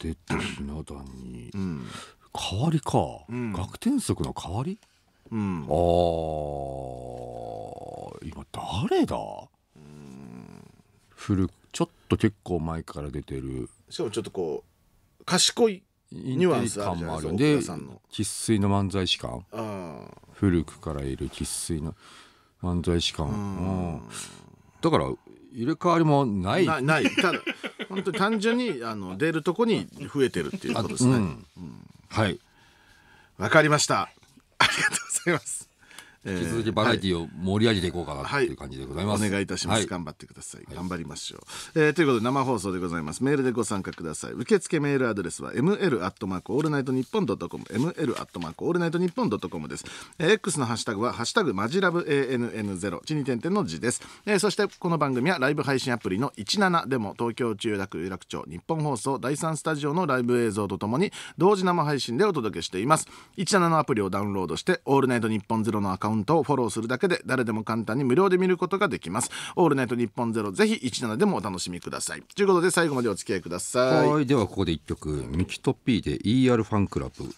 出てひな壇に、うん変わりか、うん、学天則の代わり、うん、ああ今誰だ古ちょっと結構前から出てるしかもちょっとこう賢いニュアン感もあるんで生粋の漫才師感古くからいる生粋の漫才師感だから入れ替わりもないないただ本当に単純にあの出るとこに増えてるっていうことですね、はいわかりましたありがとうございます引き続きバラエティを盛り上げていこうかなという感じでございます、はい、お願いいたします、はい、頑張ってください、頑張りましょう、えー、ということで生放送でございますメールでご参加ください受付メールアドレスは ml アットマークオールナイトニッポンドットコム ml アットマークオールナイトニッポンドットコムです、えー、X のハッシュタグはハッシュタグマジラブ ANN0 地に点々の字です、えー、そしてこの番組はライブ配信アプリの17でも東京中代有楽町日本放送第三スタジオのライブ映像とともに同時生配信でお届けしています17のアプリをダウンロードしてオールナイトニッポンゼロのアカウントントをフォローするだけで誰でも簡単に無料で見ることができますオールナイトニッポンゼロぜひ17でもお楽しみくださいということで最後までお付き合いくださいはいではここで1曲ミキトピーで ER ファンクラブ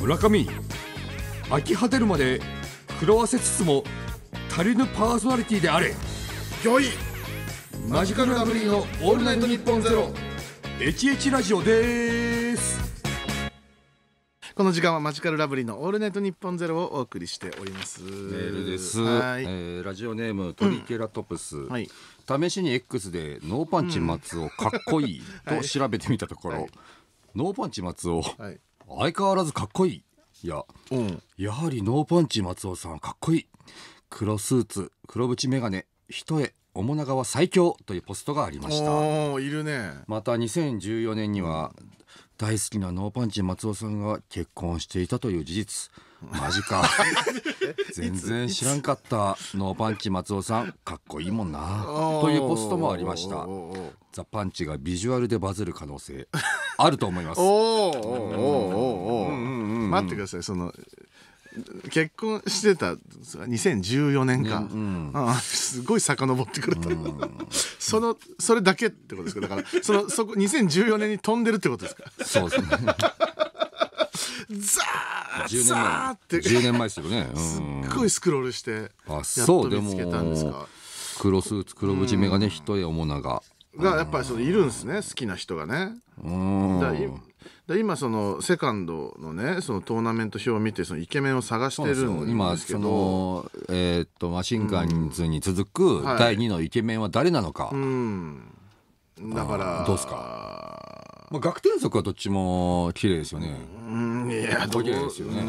村上飽き果てるまで狂わせつつも足りぬパーソナリティであれよいマジカルラブリーのオールナイトニッポンゼロエチエチラジオですこの時間はマジカルラブリーのオールネットニッポンゼロをお送りしております。メールです。えー、ラジオネームトリケラトプス。うん、はい。試しに X でノーパンチ松をかっこいいと調べてみたところ、はい、ノーパンチ松を相変わらずかっこいい。いや、うん、やはりノーパンチ松尾さんかっこいい。黒スーツ、黒縁眼鏡、一重、面長は最強というポストがありました。いるね。また2014年には、うん大好きなノーパンチ松尾さんが結婚していたという事実マジか <laughs> 全然知らんかったノーパンチ松尾さんかっこいいもんなというポストもありましたザ・パンチがビジュアルでバズる可能性あると思います待ってくださいその結婚してた2014年か、うんうん、すごい遡ってくれた、うん、そのそれだけってことですかだからそのそこ2014年に飛んでるってことですかそうですねザーッザーて10年前ですよね、うん、すっごいスクロールしてやっと見つけたんですか黒スーツ黒縁眼鏡一重面ががやっぱりそのいるんですね好きな人がねうんで今そのセカンドのねそのトーナメント表を見てそのイケメンを探してるんですけど今その、えー、っとマシンガンズに続く第2のイケメンは誰なのか、うんはい、だからどうですか、まあ、学天則はどっちも綺麗ですよね、うん、いやど綺麗ですよね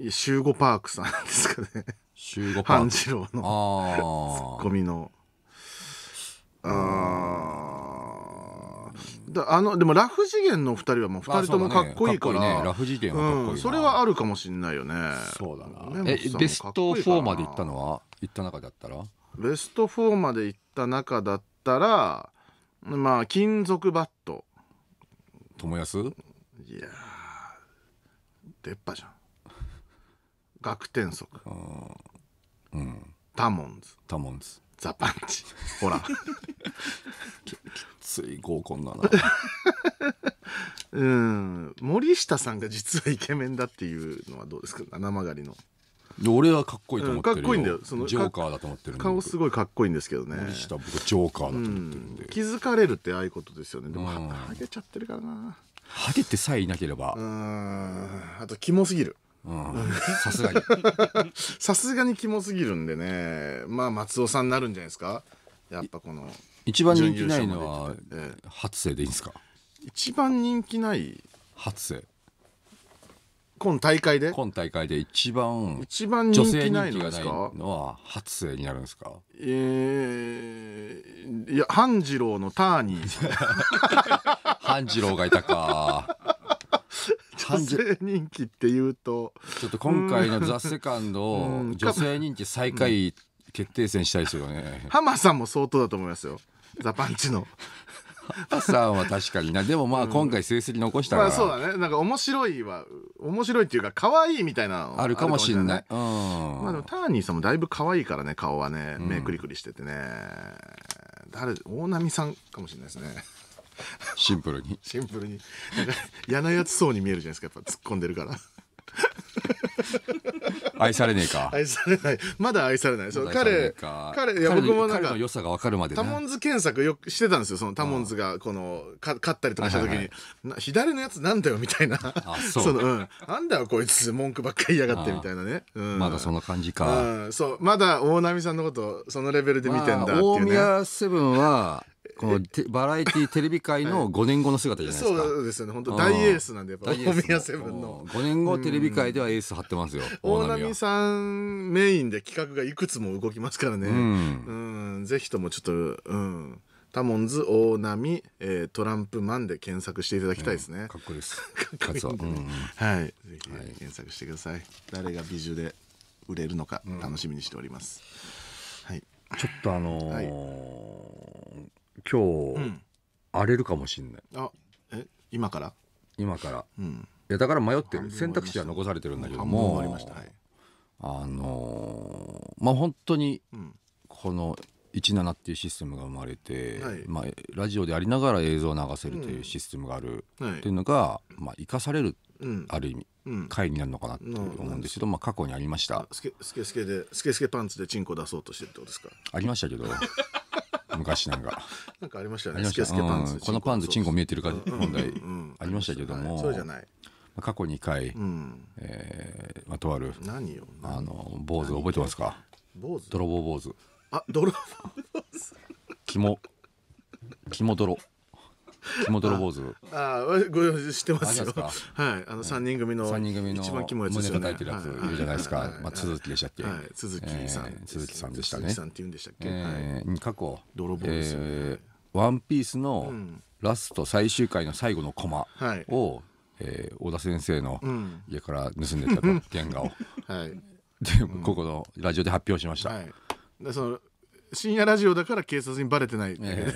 うんシュパークさんですかねシュパーク半次郎のツッコミのああだあのでもラフ次元の2人はもう2人ともかっこいいからラフ次元かっこいいそれはあるかもしれないよねそうだなえベスト4まで行ったのは行った中だったらベスト4まで行った中だったらまあ金属バット友安いや出っ歯じゃん学天足うんタモンズタモンズザ・パンチほらきつい合コンだなうん森下さんが実はイケメンだっていうのはどうですか七曲りの俺はかっこいいと思ってるよ、うん、かっこいいんだよそのジョーカーだと思ってる顔すごいかっこいいんですけどね森下僕ジョーカーだと思ってるんで、うん、気づかれるってああいうことですよねでもはげちゃってるからなハゲてさえいなければうんあとキモすぎるさすがに <laughs> さすがにキモすぎるんでねまあ松尾さんになるんじゃないですかやっぱこの一番人気ないのは初生でいいんですか一番人気ない初生今大会で今大会で一番一番人気ないのですかのは初生になるんですかえー、いや半次郎のターニー <laughs> 半次郎がいたか女性人気っていうとちょっと今回の「ザ・セカンド女性人気最下位決定戦したいですよね浜さんも相当だと思いますよザ・パンチの。ハさんは確かになでもまあ今回成績残したから、うん、まあ、そうだねなんか面白いは面白いっていうか可愛いみたいなあるかもしんない、うん、まあでもターニーさんもだいぶ可愛いからね顔はね目クリクリしててね、うん、誰大波さんかもしれないですねシンプルにシンプルに <laughs> 嫌なやつそうに見えるじゃないですかやっぱ突っ込んでるから <laughs> 愛されねえか愛されないまだ愛されないそう彼彼いや僕もなんか良さがかるまで、ね、タモンズ検索よくしてたんですよそのタモンズがこのか勝ったりとかした時に、はいはいはい、左のやつなんだよみたいなそ <laughs> その、うん、なんだよこいつ文句ばっかり言いやがってみたいなね、うん、まだその感じか、うん、そうまだ大波さんのことそのレベルで見てんだっていうね、まあ、大宮セブンはこのバラエティテレビ界の5年後の姿じゃないですか、そうですよね本当大エースなんでやっぱ大宮セブンの5年後テレビ界ではエース張ってますよ、大波さんメインで企画がいくつも動きますからねうんぜひともちょっとうんタモンズ大波、えー、トランプマンで検索していただきたいですね、かっこいいです <laughs> かっこいい、はいぜひ検索してください、誰が美女で売れるのか楽しみにしております、はいちょっとあのーはい今日、うん荒れるかもしんないあえ今から今から、うんいやだから迷ってる選択肢は残されてるんだけども半分りましたはいあのーまあ本当にこの17っていうシステムが生まれて、はいまあ、ラジオでありながら映像を流せるというシステムがあるっていうのが、まあ、生かされるうんある意味うんになるのかなと思うんですけど、まあ、過去にありましたスケスケスケでスケスケパンツでチンコ出そうとしてるってことですかありましたけど昔なんか。<laughs> なんかありましたよね。スケスケパンツ、うん。このパンツ、チンコ見えてるか問題ありましたけども。そうじゃない。過去2回、うん、えー、まあ、とある、何よ。あの、坊主覚えてますか坊主泥棒坊主。あ、泥棒坊主。肝、肝泥。肝泥坊主。ああ、ご用意してますよ。はい、あの三人組の。三人組の。一番肝やつですいてるやつ、いるじゃないですか。まあ、続きでしたっけ。はい、鈴木さん。鈴木さんでしたね。鈴木さんって言うんでしたっけ。ええ、過去。泥棒ですワンピースのラスト最終回の最後のコマを、ええ、小田先生の家から盗んでたと原画を、<laughs> はい、でここのラジオで発表しました、はい、でその深夜ラジオだから警察にバレてないだけで、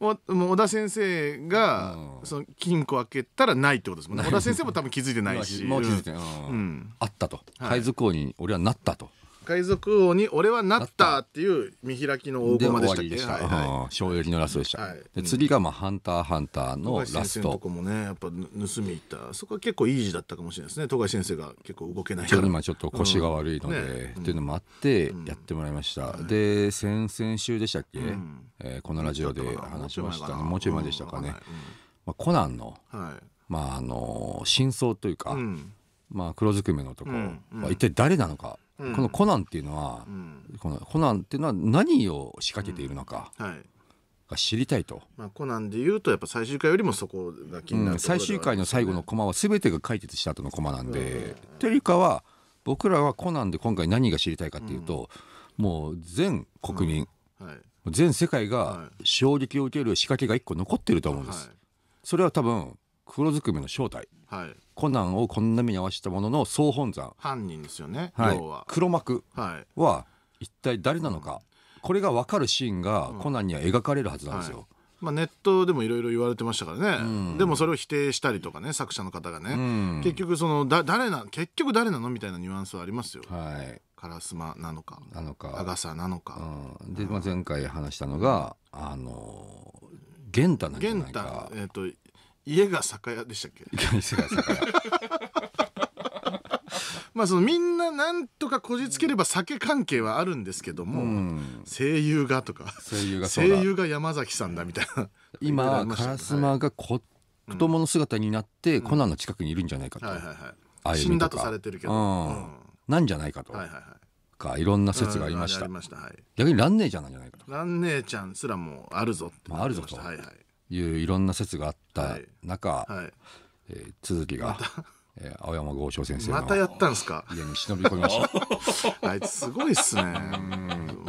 お <laughs> もう小田先生が、その金庫開けたらないってことですもんね小田先生も多分気づいてないしもう <laughs> 気づいてうん、あったと海賊王に俺はなったと。海賊王に俺はなったっていう見開きの大駒でしたっけではいはい、衝撃のラストでした、はい、で次が、まあ「ハンターハンター」のラスト先生のとこもねやっぱ盗み行ったそこは結構イージーだったかもしれないですね富樫先生が結構動けないから今ちょっと腰が悪いので、うんね、っていうのもあってやってもらいました、うん、で先々週でしたっけ、うん、えー、このラジオで話しましたもうちょい前でしたかね、まあ、コナンの、はい、まああの真相というか、まあ黒ずくめのとこは一体誰なのか、このコナンっていうのは、このコナンっていうのは何を仕掛けているのか、はい知りたいと、まあ、コナンでいうとやっぱ最終回よりもそこが気になる、ね、最終回の最後のコマは全てが解決した後のコマなんで、うん、というかは僕らはコナンで今回何が知りたいかっていうと、うん、もう全国民、うんはい、全世界が衝撃を受ける仕掛けが一個残ってると思うんです、はい、それは多分黒ずくめの正体、はい、コナンをこんな目に合わせたものの総本山犯人ですよね、はい、要は黒幕は一体誰なのか、はい、これが分かるシーンがコナンには描かれるはずなんですよ。うんはいまあ、ネットでもいろいろ言われてましたからね、うん、でもそれを否定したりとかね作者の方がね、うん、結局そのだ誰な結局誰なのみたいなニュアンスはありますよ。はい、カラスマなのかなのかアガサなのか。うん、で、まあ、前回話したのがあのー、太なんじゃないか。えーと家が酒屋でしたっけまあそのみんななんとかこじつければ酒関係はあるんですけども、うん、声優がとか声優が声優が山崎さんだみたいな今烏丸が子供の姿になって、コナンの近くにいるんじゃないかと,、はいはいはい、死んだとされてるけど、うん、なんじゃないかと、はいはいはい、かいろんな説がありましたうん、した逆に蘭姉ちゃんなんじゃないかと蘭姉ちゃんすらもあるぞって、まあ、あるぞと、はいはい、いういろんな説があった中、はい、えー、続きが。えー、青山剛昌先生またやったんですか家に忍び込みました <laughs> あいつすごいっすね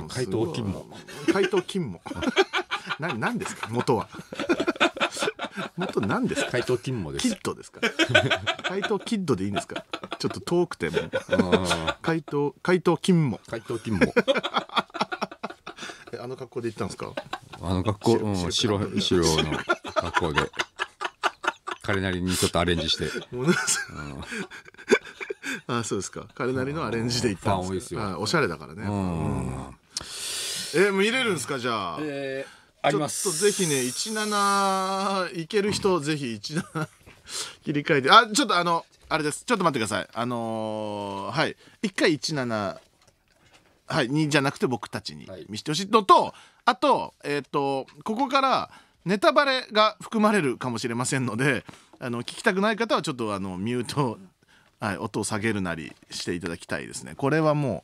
回答金も回答金もな <laughs> 何ですか元は <laughs> 元何ですか怪盗金もですキッドですか回答キッドでいいんですかちょっと遠くても回答回答金も回答金もあの格好で行ったんですかあの格好、うん、白、白の格好で。彼なりにちょっとアレンジして。あそうですか。彼なりのアレンジで行ったんです。フ多いですよ。おしゃれだからね。うん。えー、見れるんですかじゃあ。あります。ちょっとぜひね、一七、行ける人、ぜひ一七。切り替えて。あ、ちょっとあの、あれです。ちょっと待ってください。あのはい。一回一七。はい、にじゃなくて僕たちに見せてほしいのと、あと,、えーと、とここからネタバレが含まれるかもしれませんのであの聞きたくない方はちょっとあのミュート、はい、音を下げるなりしていただきたいですね。これはも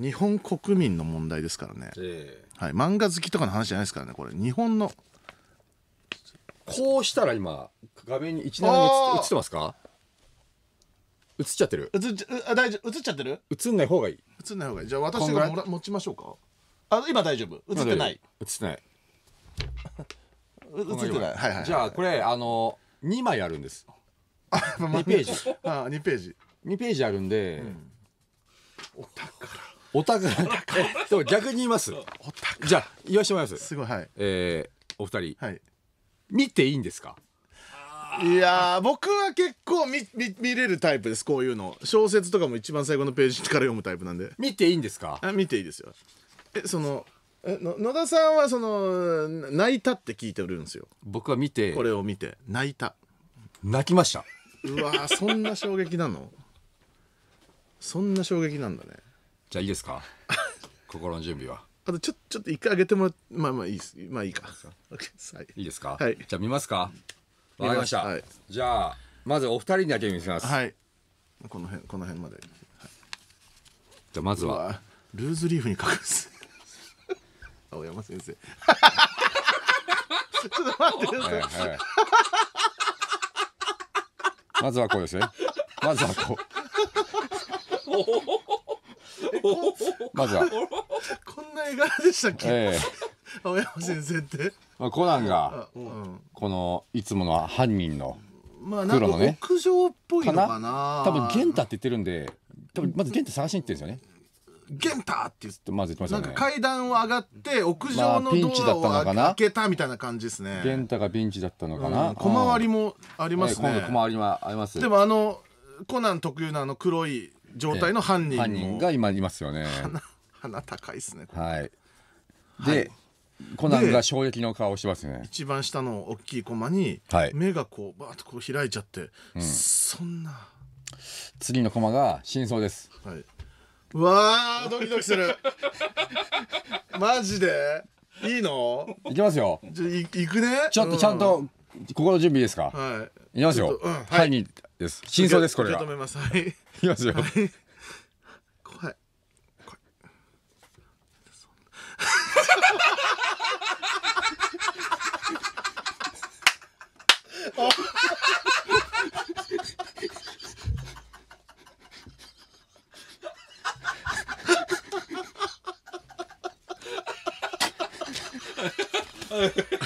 う日本国民の問題ですからね、えー、はい、漫画好きとかの話じゃないですからねこれ日本のこうしたら今画面に一覧に映ってますか映っちゃってる映っちゃ大丈夫映っちゃってる映んない方がいい映んない方がいいじゃあ私がもら持ちましょうかあ今大丈夫映ってない映ってない <laughs> 映ってない、はい、はい、じゃあこれあの二枚あるんです <laughs> 二ページあ二ページ二ページあるんで、うん、お宝お宝でも逆に言いますおじゃあ言わしてもらいますすごいはいえー、お二人、はい、見ていいんですかいや僕は結構見見見れるタイプですこういうの小説とかも一番最後のページから読むタイプなんで見ていいんですかあ見ていいですよえそのえの野田さんはその泣いたって聞いてるんですよ僕は見てこれを見て泣いた泣きましたうわーそんな衝撃なのそんな衝撃なんだねじゃあいいですか <laughs> 心の準備はあとちょちょっと一回上げてもまあまあいいですまあ <laughs> いいかいいですか、はい、じゃあ見ますか、わかりました、はい、じゃあまずお二人にだけ見せますはいこの辺この辺まで、はい、じゃあまずはルーズリーフに隠す <laughs> 青山先生 <laughs> ちょっと待ってください、はいはい、まずはこうですねまずはこう <laughs> まずはこんな絵柄でしたっけ、えー、青山先生ってまあ、コナンがこのいつもの犯人のまあなん黒のね屋上っぽいのかなかな多分玄太って言ってるんで多分まず玄太探しに行ってるんですよねゲンタって言ってまず言っなまんしかた階段を上がって屋上のピンチだったのドかアなを開けたみたいな感じですね玄太がピンチだったのかな、うん小回りもありますね小回りはありますでもあのコナン特有のあの黒い状態の犯人も犯人が今いますよね鼻高いですねはいで、コナンが衝撃の顔しますね一番下の大きいコマに目がこうバーッとこう開いちゃって、うん、そんな次のコマが真相です、はい、うわードキドキする <laughs> マジでいいのいきますよじゃいいくねちょっとちゃんと、心準備ですか、はい、いきますよ、うん、はい、はい、にです真相ですこれが受け止めますはい <laughs> いきますよ、はい <laughs>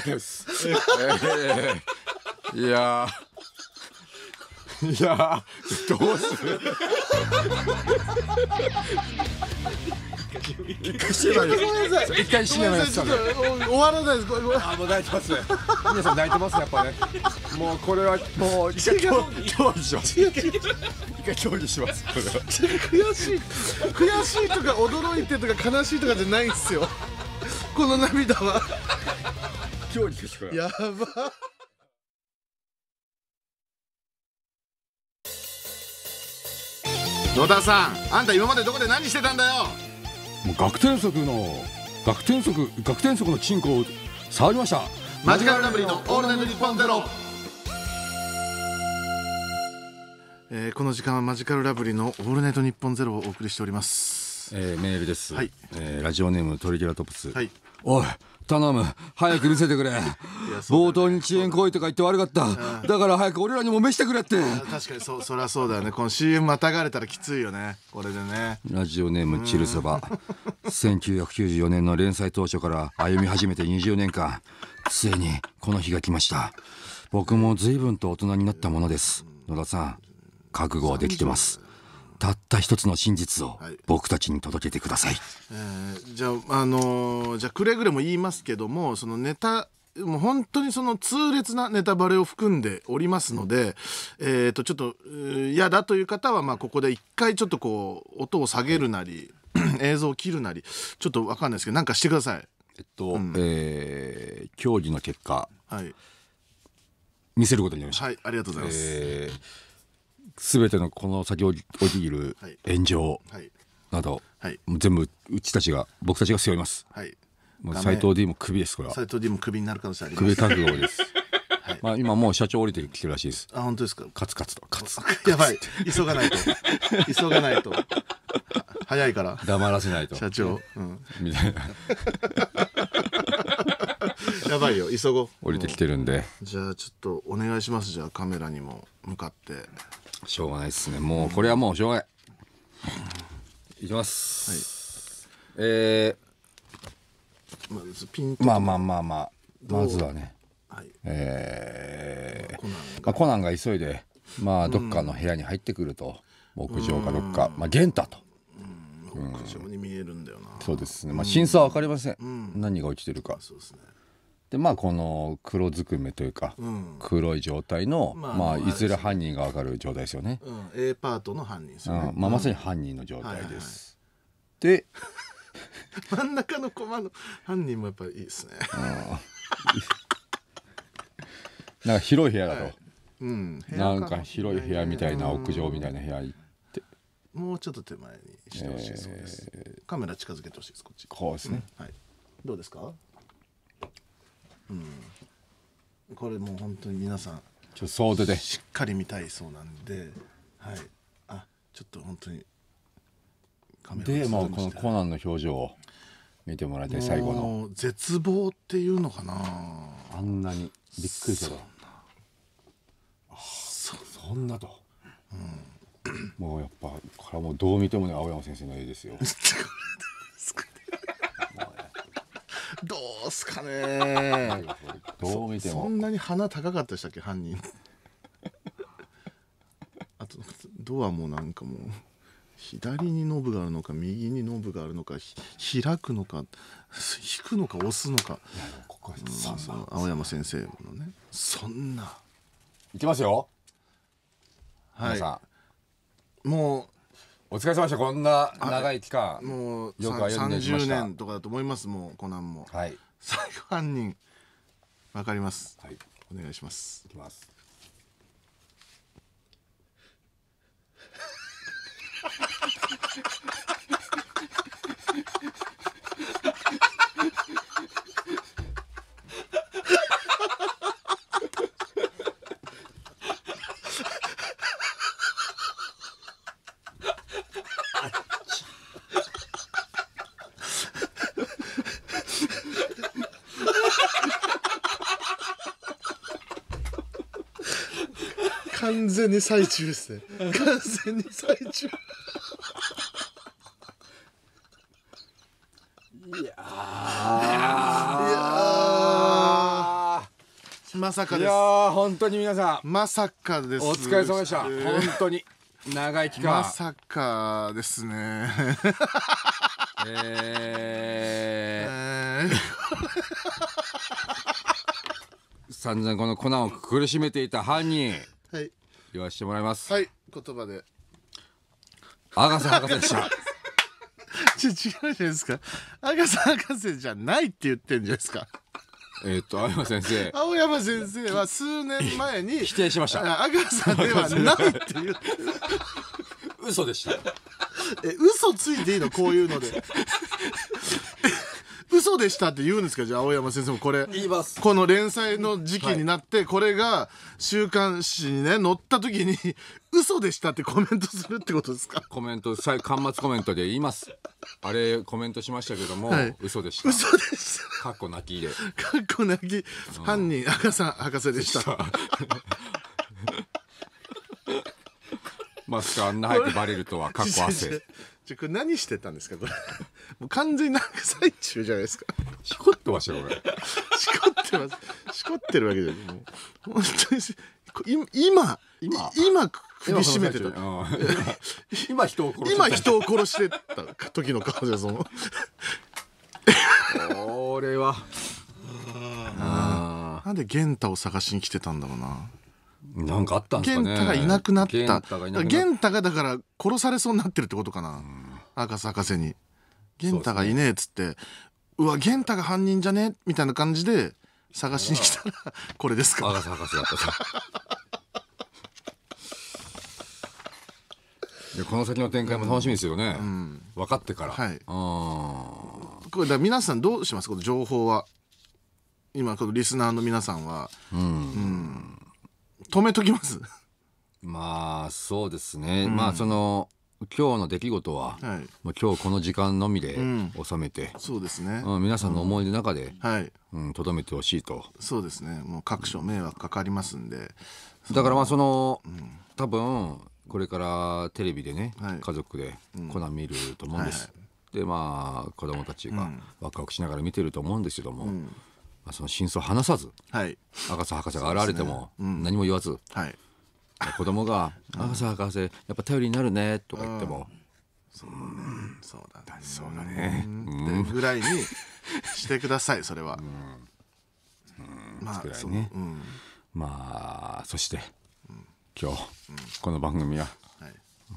です。いやいやどうする一回回夜のやつさん終わらないですあもう泣いてます皆さん泣いてますやっぱねもうこれはもう一回協議します一回協議します悔しい悔しいとか驚いてとか悲しいとかじゃないんですよこの涙は協議ですやば野田さんあんた今までどこで何してたんだよもう学天則の学天則学天則のチンコを触りましたマジカルラブリーのオールナイトニッポンゼロえー、この時間はマジカルラブリーのオールナイトニッポンゼロをお送りしております、えー、メールです、はいえー、ラジオネームトリケラトプス、はい、おい頼む早く見せてくれ、ね、冒頭に遅延行為とか言って悪かった、だから早く俺らにも見せてくれって確かにそそりゃそうだよねこの CM またがれたらきついよねこれでねラジオネームチルそば1994年の連載当初から歩み始めて20年間ついにこの日が来ました僕も随分と大人になったものです野田さん覚悟はできてますたった一つの真実を僕たちに届けてください、はい、えー、じゃあ、あのー、じゃくれぐれも言いますけどもそのネタもう本当にその痛烈なネタバレを含んでおりますので、えっ、ー、と、ちょっと嫌だという方は、まあ、ここで一回ちょっとこう、音を下げるなり、<clears throat> 映像を切るなり、ちょっとわかんないですけど、何かしてください。えっと、うん、えー、競技の結果、はい、見せることになりました。はい、ありがとうございます。えー全てのこの先起きる炎上など、はい、もう全部うちたちが僕たちが背負います。はい、もう斉藤 D もクビですこれは。斎藤 D もクビになる可能性あります。クビ覚悟です。はい、まあ今もう社長降りてきてるらしいです。あ本当ですか。カツカツとカツ。<laughs> やばい急がないと急がないと早いから黙らせないと社長、うん、みたいな。やばいよ急ごう降りてきてるんで、うん、じゃあちょっとお願いしますじゃあカメラにも向かってしょうがないですねもうこれはもうしょうがないいきます、はい、えー、まずピンまあまあまあまあまずはね、はい、えー、まあ、コナンが急いでまあどっかの部屋に入ってくると、うん、屋上かどっか、まあ玄太と、うん、屋上に見えるんだよな、そうですねまあ真相は分かりません、うん、何が起きてるかそうですねでまあこの黒ずくめというか、黒い状態の、まあ、まあ、いずれ犯人が分かる状態ですよね、うん、A パートの犯人ですよね、うん、まあ、まさに犯人の状態です、はいはいはい、で <laughs> 真ん中の駒の犯人もやっぱりいいですねなんか広い部屋だと、はい、うん、なんか広い部屋みたいな屋上みたいな部屋行ってもうちょっと手前にしてほしいそうです、えー、カメラ近づけてほしいですこっちこうですね、はいどうですかうん、これもう本当に皆さんちょ総出でしっかり見たいそうなんで、はい、あちょっと本当にカメラでもうこのコナンの表情を見てもらいたい最後の絶望っていうのかなあんなにびっくりするそんあそそんなと、うん、もうやっぱこれはもうどう見てもね青山先生の絵ですよ。<laughs> どうすかねどう見てもそんなに鼻高かったでしたっけ犯人 <laughs> あとドアもなんかもう左にノブがあるのか右にノブがあるのか開くのか引くのか押すのかここ、うん、青山先生のねそんないきますよはいもうお疲れ様でしたこんな長い期間もうよく歩んでました30年とかだと思いますもうコナンもはい最後犯人わかりますはいお願いしますいきます全に最中ですね完全に最中いやいやまさかいですやー本当に皆さんまさかですお疲れ様でした、えー本当に長い期間まさかですねええー、散々この粉を苦しめていた犯人わせてもらいます。はい、言葉で。アガサ博士でした。<laughs> ちょ違うじゃないですか。赤瀬博士じゃないって言ってんじゃないですか。えっと、青山先生。青山先生は数年前に否定しました。あ赤さではないっていう <laughs> 嘘でした。え嘘ついていいのこういうのでそうでしたって言うんですかじゃあ青山先生もこれ言いますこの連載の時期になって、これが週刊誌にね載った時に <laughs> 嘘でしたってコメントするってことですかコメント最巻末コメントで言いますあれコメントしましたけども、はい、嘘でした嘘でしたかっこ泣きでかっこ泣き、犯人赤さん博士でした <laughs> まさかあんな早くバレるとはかっこ汗 <laughs> ちょ、これ何してたんですかこれ。<laughs> もう完全になんか最中じゃないですか。しこってましたよ、れ。しこってます。しこってるわけじゃなもう本当に今、今、今、今首絞めてた。今、<laughs> 今人を殺してた。今人を殺してた時の顔じゃ、その。これは。なんで玄太を探しに来てたんだろうな。なんかあったんですかね源太がいなくなった源太ががだから殺されそうになってるってことかな、赤坂博士に源太がいねえっつってうわ源太が犯人じゃねえみたいな感じで探しに来たらこれですか博士博士だったさ <laughs> この先の展開も楽しみですよね、うん、分かってからはいああ。これだ皆さんどうしますこの情報は今このリスナーの皆さんは、うん、うん止めときますまあそうですね、うん、まあその今日の出来事は、はい、もう今日この時間のみで収めて、うん、そうですね、うん、皆さんの思い出の中でとど、うん、めてほしいとそうですねもう各所迷惑かかりますんでだからまあその、多分これからテレビでね、はい、家族でコナン見ると思うんです、はい、でまあ子供たちがワクワクしながら見てると思うんですけども、まあ、その真相を話さず、はい、赤瀬博士が現れても何も言わず、ねうんはい、子供が「赤瀬博士やっぱ頼りになるね」とか言っても。そうだね。そうだね。そうだね。ぐらいにしてください、それは。まあ、ぐらいね。まあ、そして、今日、この番組は、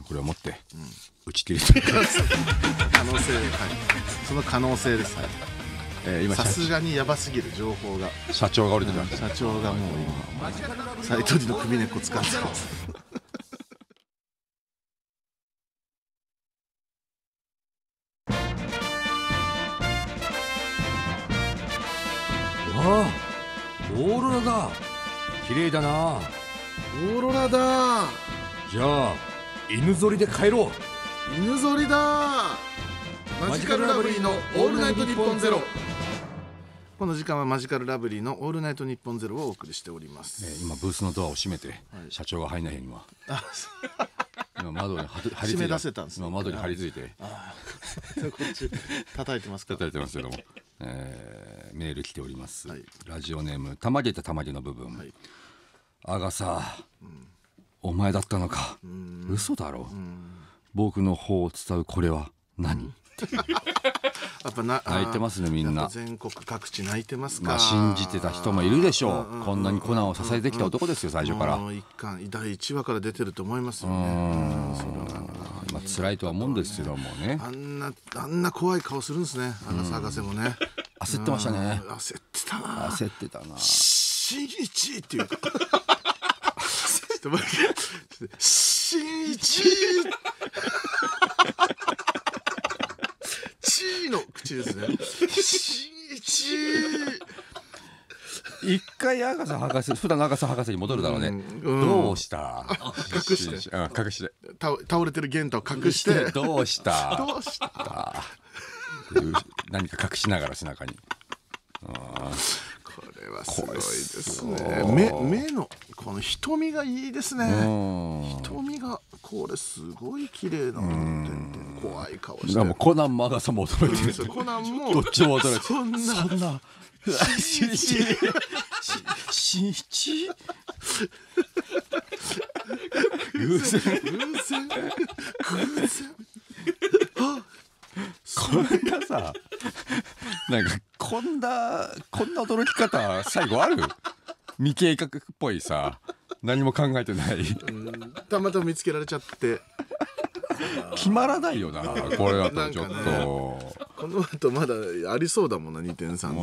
これをもって、打ち切り <laughs> 可能性、はい。その可能性です。はい今さすがにやばすぎる情報が社長が降りてきました、社長がもう今斎藤寺の首根っこ使ってますああオーロラだ綺麗だなオーロラだじゃあ犬ぞりで帰ろう犬ぞりだマジカルラブリーのオールナイトニッポンゼロこの時間はマジカルラブリーのオールナイトニッポンゼロをお送りしております、えー今ブースのドアを閉めて、社長が入らないようには今窓に張り張り付い閉出せたんですね今窓に張り付いてこっち叩いてますか叩いてますけども、えーメール来ております、はいラジオネームたまげたたまげの部分、いあがさ、お前だったのか嘘だろう僕の方を伝うこれは何、やっぱな泣いてますねみんな全国各地泣いてますか、まあ、信じてた人もいるでしょうこんなにコナンを支えてきた男ですよ最初から一巻第1話から出てると思いますよねそれはまあ辛いとは思うんですけどもねあんなあんな怖い顔するんですねあの博士もね焦ってましたね焦ってたな焦ってたな新一っていうか新一 <laughs> チーの口ですね。チー、一回赤瀬博士普段赤瀬博士に戻るだろうね、うんうんどうした隠してうん隠して倒れてる源太隠してどうしたどうした何か隠しながら背中にうんはすごいですね目目のこの瞳がいいですね、瞳がこれすごい綺麗な怖い顔してコナンもアガサも衰えてるコナンもどっちも衰えてるそんなそんな新一新一偶然偶然偶然こんなさなんかこんなこんな驚き方最後ある未計画っぽいさ何も考えてないたまたま見つけられちゃって決まらないよなこれだとちょっと、この後まだありそうだもんな2.3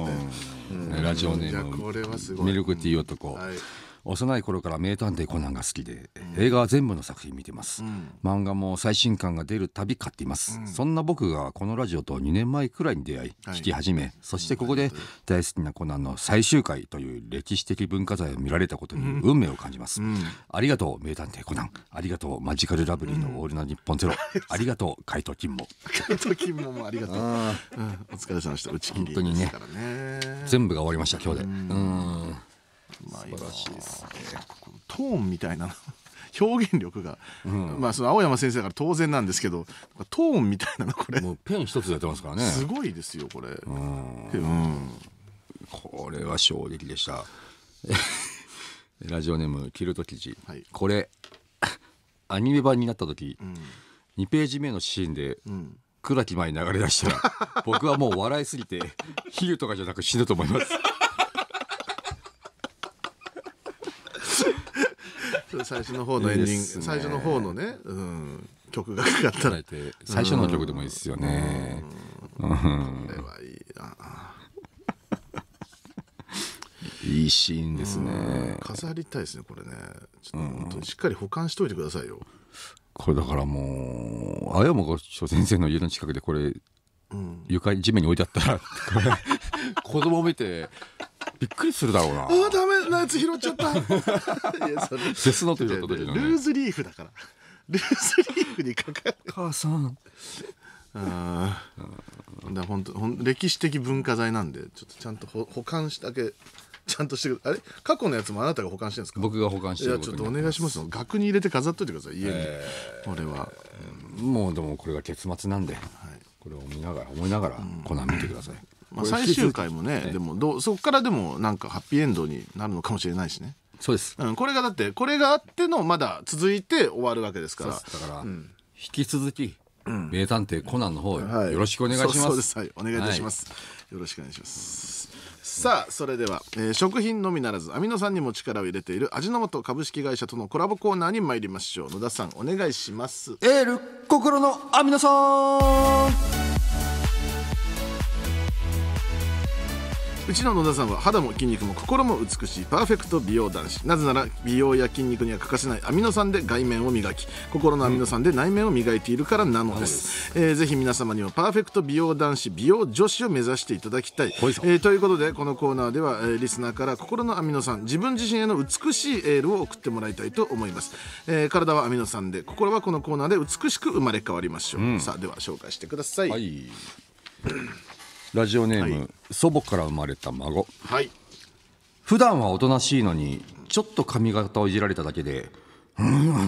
点、うんラジオネームミルクティー男、はい幼い頃から名探偵コナンが好きで、うん、映画は全部の作品見てます、うん、漫画も最新刊が出るたび買っています、うん、そんな僕がこのラジオと2年前くらいに出会い聞き始め、はい、そしてここで大好きなコナンの最終回という歴史的文化財を見られたことに運命を感じます、ありがとう名探偵コナンありがとうマジカルラブリーのオールナニッポンゼロ、<laughs> ありがとう怪盗金も怪盗金ももありがとう、お疲れ様でした打ち切り、ね、本当にね全部が終わりました今日でうんまあ、素晴らしいですねトーンみたいな表現力が、うん、まあその青山先生だから当然なんですけどトーンみたいなのこれもうペン一つでやってますからねすごいですよこれうん、うん、これは衝撃でした <laughs> ラジオネームキルト記事、はい、これアニメ版になった時、うん、2ページ目のシーンで、うん倉木に流れ出したら僕はもう笑いすぎてヒ喩とかじゃなく死ぬと思います最初の方のエンディング、ね、最初の方のね、うん、曲がかかった最初の曲でもいいですよね、うんうん、これはいいないいシーンですね飾りたいですねこれねちょっと本当にしっかり保管しといてくださいよ、これだからもう青山校長先生の家の近くでこれ、うん、床地面に置いてあったら <laughs> 子供見てびっくりするだろうなあーダメなやつ拾っちゃった <laughs> いスノート拾った時のねルーズリーフだからルーズリーフにかかる母さんああだ本当ほん歴史的文化財なんでちょっとちゃんとほ保管しだけちゃんとしてくあれ過去のやつもあなたが保管してるんですか僕が保管しているやちょっとお願いします額に入れて飾っといてください家に、これはもうでもこれが結末なんで、はい、これを見ながら思いながらコナン見てくださいまあ、最終回もね、でもどそこからでもなんかハッピーエンドになるのかもしれないしねそうです、うん、これがだってこれがあってのまだ続いて終わるわけですからだから、うん、引き続き名探偵コナンの方、はい、よろしくお願いします。すはい、お願いいたします、はい、よろしくお願いします。さあそれでは、えー、食品のみならずアミノ酸にも力を入れている味の素株式会社とのコラボコーナーに参りましょう野田さんお願いしますエール心のアミノ酸うちの野田さんは肌も筋肉も心も美しいパーフェクト美容男子なぜなら美容や筋肉には欠かせないアミノ酸で外面を磨き心のアミノ酸で内面を磨いているからなのです、うん、えー、ぜひ皆様にはパーフェクト美容男子美容女子を目指していただきたい、い、えー、ということでこのコーナーでは、えー、リスナーから心のアミノ酸自分自身への美しいエールを送ってもらいたいと思います、えー、体はアミノ酸で心はこのコーナーで美しく生まれ変わりましょう、うん、さあでは紹介してください、はい <clears throat> ラジオネーム、はい、祖母から生まれた孫はい普段はおとなしいのにちょっと髪型をいじられただけで「うんう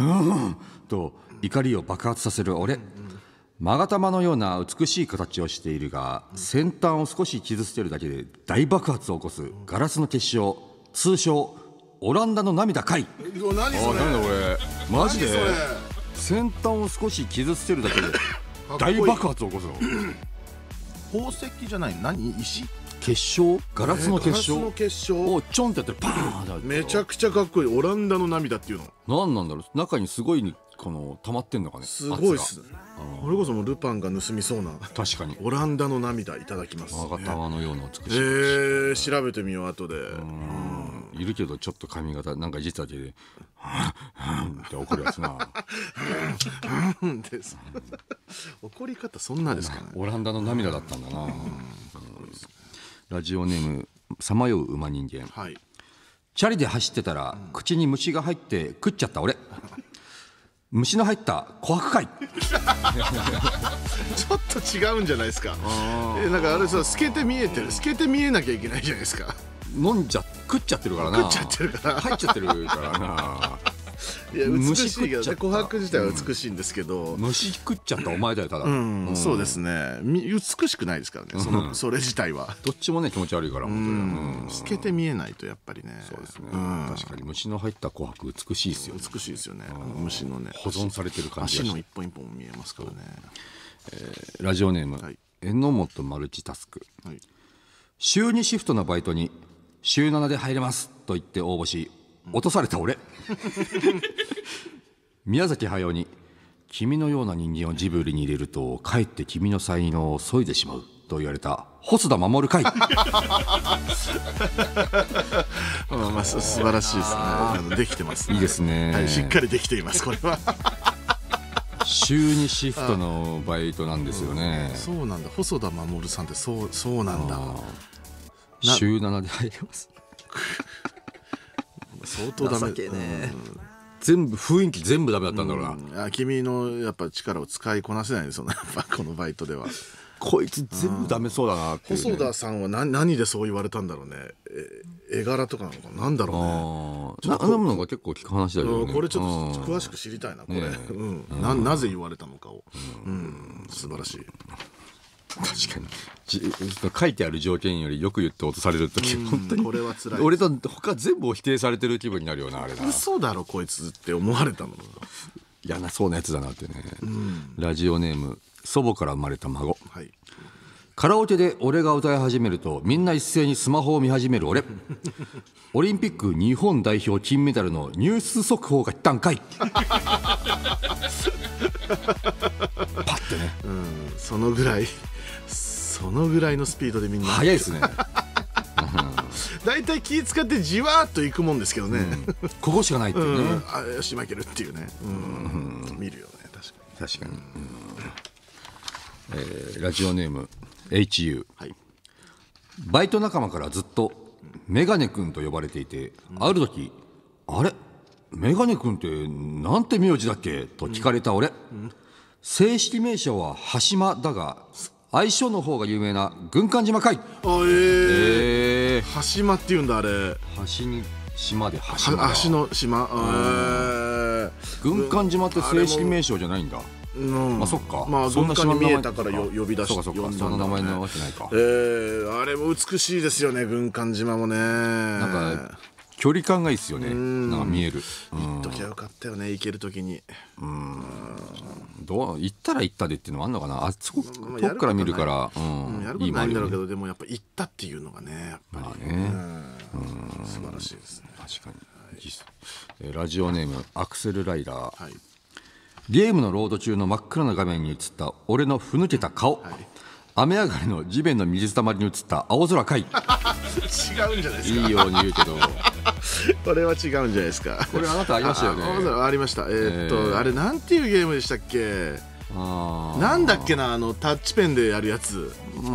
ん」と怒りを爆発させる俺勾玉のような美しい形をしているが先端を少し傷つけるだけで大爆発を起こすガラスの結晶通称オランダの涙かい何それ何だこれマジで先端を少し傷つけるだけで大爆発を起こすの宝石じゃない何石結晶ガラスの結晶、結晶をちょんってやったらパーンめちゃくちゃかっこいいオランダの涙っていうの何なんだろう中にすごいこの溜まってんのかねすごいっすこれこそもルパンが盗みそうな確かにオランダの涙いただきます、ね、我が玉のような美しいえー、調べてみよう後でいるけどちょっと髪型なんかいじったけで「はんはん」って怒るやつな。です。<laughs> 怒り方そんなんですか、ね、オランダの涙だったんだな、うん、ラジオネームさまよう馬人間、はい、チャリで走ってたら、うん、口に虫が入って食っちゃった俺 <laughs> 虫の入った琥珀貝 <laughs> ちょっと違うんじゃないですかえなんかあれさ透けて見えてる透けて見えなきゃいけないじゃないですか飲んじゃ食っちゃってるからな食っちゃってるから入っちゃってるからないや美しいけど、琥珀自体は美しいんですけど、うん、虫食っちゃったお前だよただ、うんうん、そうですね美しくないですからねその、それ自体はどっちもね気持ち悪いから本当に、透けて見えないとやっぱりねそうですね、確かに虫の入った琥珀美しいですよ、ね、美しいですよね、虫のね保存されてる感じ足の一本一本見えますからね、えー、ラジオネーム、はい、榎本マルチタスク、はい、週2シフトのバイトに週7で入れますと言って応募し落とされた俺 <laughs> 宮崎駿に「君のような人間をジブリに入れるとかえって君の才能を削いでしまう」と言われた細田守会 <laughs> まあ、素晴らしいですねあのできてます、ね、いいですね、はい、しっかりできていますこれは週にシフトのバイトなんですよね、うん、そうなんだ細田守さんってそうそうなんだ週7で入ります <laughs> 相当ダメ情けねうん全部雰囲気全部ダメだったんだから、うんあ君のやっぱ力を使いこなせないんですよねこのバイトではこいつ全部ダメそうだなう細田さんは何何でそう言われたんだろうねえ絵柄とかなのかなんだろうねああとなむのが結構聞く話だようんこれちょっと詳しく知りたいなこれ、ねうん、ななぜ言われたのかを、うん、素晴らしい確かに書いてある条件よりよく言って落とされる時本当にこれは辛い俺と他全部を否定されてる気分になるようなあれな嘘だろこいつって思われたの嫌なそうなやつだなってね、ラジオネーム祖母から生まれた孫、はい、カラオケで俺が歌い始めるとみんな一斉にスマホを見始める俺オリンピック日本代表金メダルのニュース速報がったんかいパッてね、うん、そのぐらいそのぐらいのスピードでみんな速いですね <laughs> 大体気使ってじわっといくもんですけどね、うん、ここしかないっていうね、うん、あよし負けるっていうね、うんうん、見るよね確かに確かに、うん、えー、ラジオネーム HU、はい、バイト仲間からずっとメガネ君と呼ばれていて、うん、ある時あれメガネ君ってなんて名字だっけと聞かれた俺、正式名称は橋間だが愛称の方が有名な軍艦島会あえー、えー、橋っていうんだあれ橋に島で橋間橋の島、軍艦島って正式名称じゃないんだうんまあそっかまあそんな島に見えたからよ呼び出してそんな名前なわけないかええー、あれも美しいですよね軍艦島もねなんか距離感がいいですよねなんか見える行っときゃよかったよね行けるにうんどう行ったら行ったでっていうのもあるのかなあそこ遠くから見るからうるこいんだろうけどでもやっぱ行ったっていうのがねやっぱりね素晴らしいですね確かにラジオネームアクセルライダーゲームのロード中の真っ暗な画面に映った俺のふぬけた顔、雨上がりの地面の水たまりに映った青空かい違うんじゃないですかいいように言うけど <laughs> これは違うんじゃないですかこれあなたありましたよねあありましたえー、っと、えー、あれなんていうゲームでしたっけなんだっけなあのタッチペンでやるやつう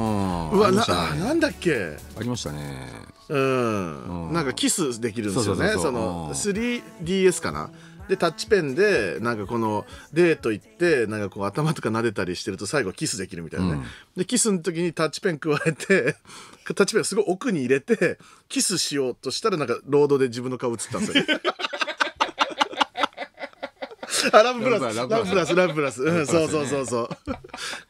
わ、ね、ななんだっけありましたねうん、なんかキスできるんですよねその 3DS かなでタッチペンでなんかこのデート行ってなんかこう頭とか撫でたりしてると最後キスできるみたいなね、うん、でキスの時にタッチペン加えて <laughs> タッチペンすごい奥に入れてキスしようとしたらなんかロードで自分の顔映ったんですよ <laughs> あラブプラスラブプラスラブプラス、うん、そうそうそうそう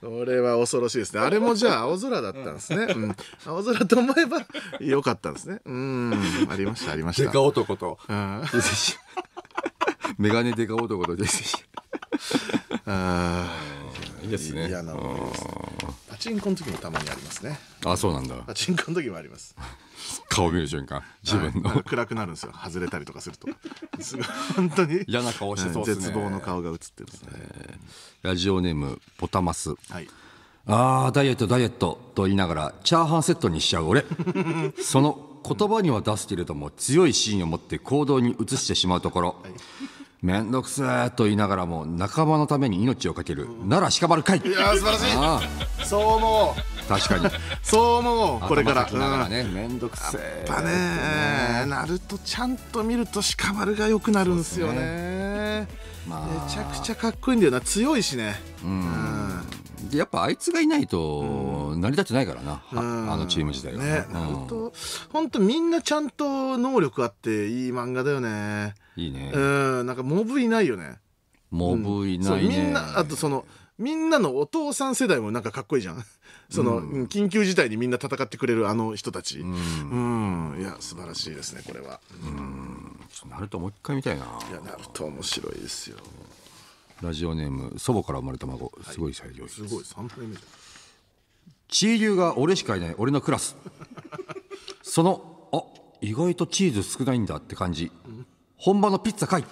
これは恐ろしいですねあれもじゃあ青空だったんですね、うん、青空と思えばよかったんですねうんありましたありましたデカ男と、うん <laughs> メガネデカ男とです <laughs> ああいいですね嫌な思いですパチンコの時もたまにありますねあそうなんだパチンコの時もあります顔見る瞬間自分の、はい、暗くなるんですよ外れたりとかすると <laughs> すごい本当に嫌な顔してそうですね、絶望の顔が映ってる、ねえー、ラジオネームポタマスはいあダイエットダイエットと言いながらチャーハンセットにしちゃう俺 <laughs> その言葉には出すけれども強いシーンを持って行動に移してしまうところ、はい面倒くせえと言いながらも仲間のために命をかける、うん、なら屍かいいや素晴らしいそう思う確かに <laughs> そう思うこれからながらね面倒、うん、くせえやっぱねなるとちゃんと見ると屍がよくなるんですよね、ね、まあ、めちゃくちゃかっこいいんだよな強いしねうん、うん、やっぱあいつがいないと、成り立ってないからな、あのチーム時代が、ね本当本当みんなちゃんと能力あっていい漫画だよねいいねうんなんかモブいないよねモブいない、ねうん、みんなあとそのみんなのお父さん世代もなんかかっこいいじゃん <laughs> その、うん、緊急事態にみんな戦ってくれるあの人たち、うん、うん、いや素晴らしいですねこれはうんなるともう一回見たいないやなると面白いですよラジオネーム祖母から生まれた孫、はい、すごい採すごい3回目じゃんチー流が俺しかいない俺のクラスそのあ意外とチーズ少ないんだって感じ本場のピッツァかい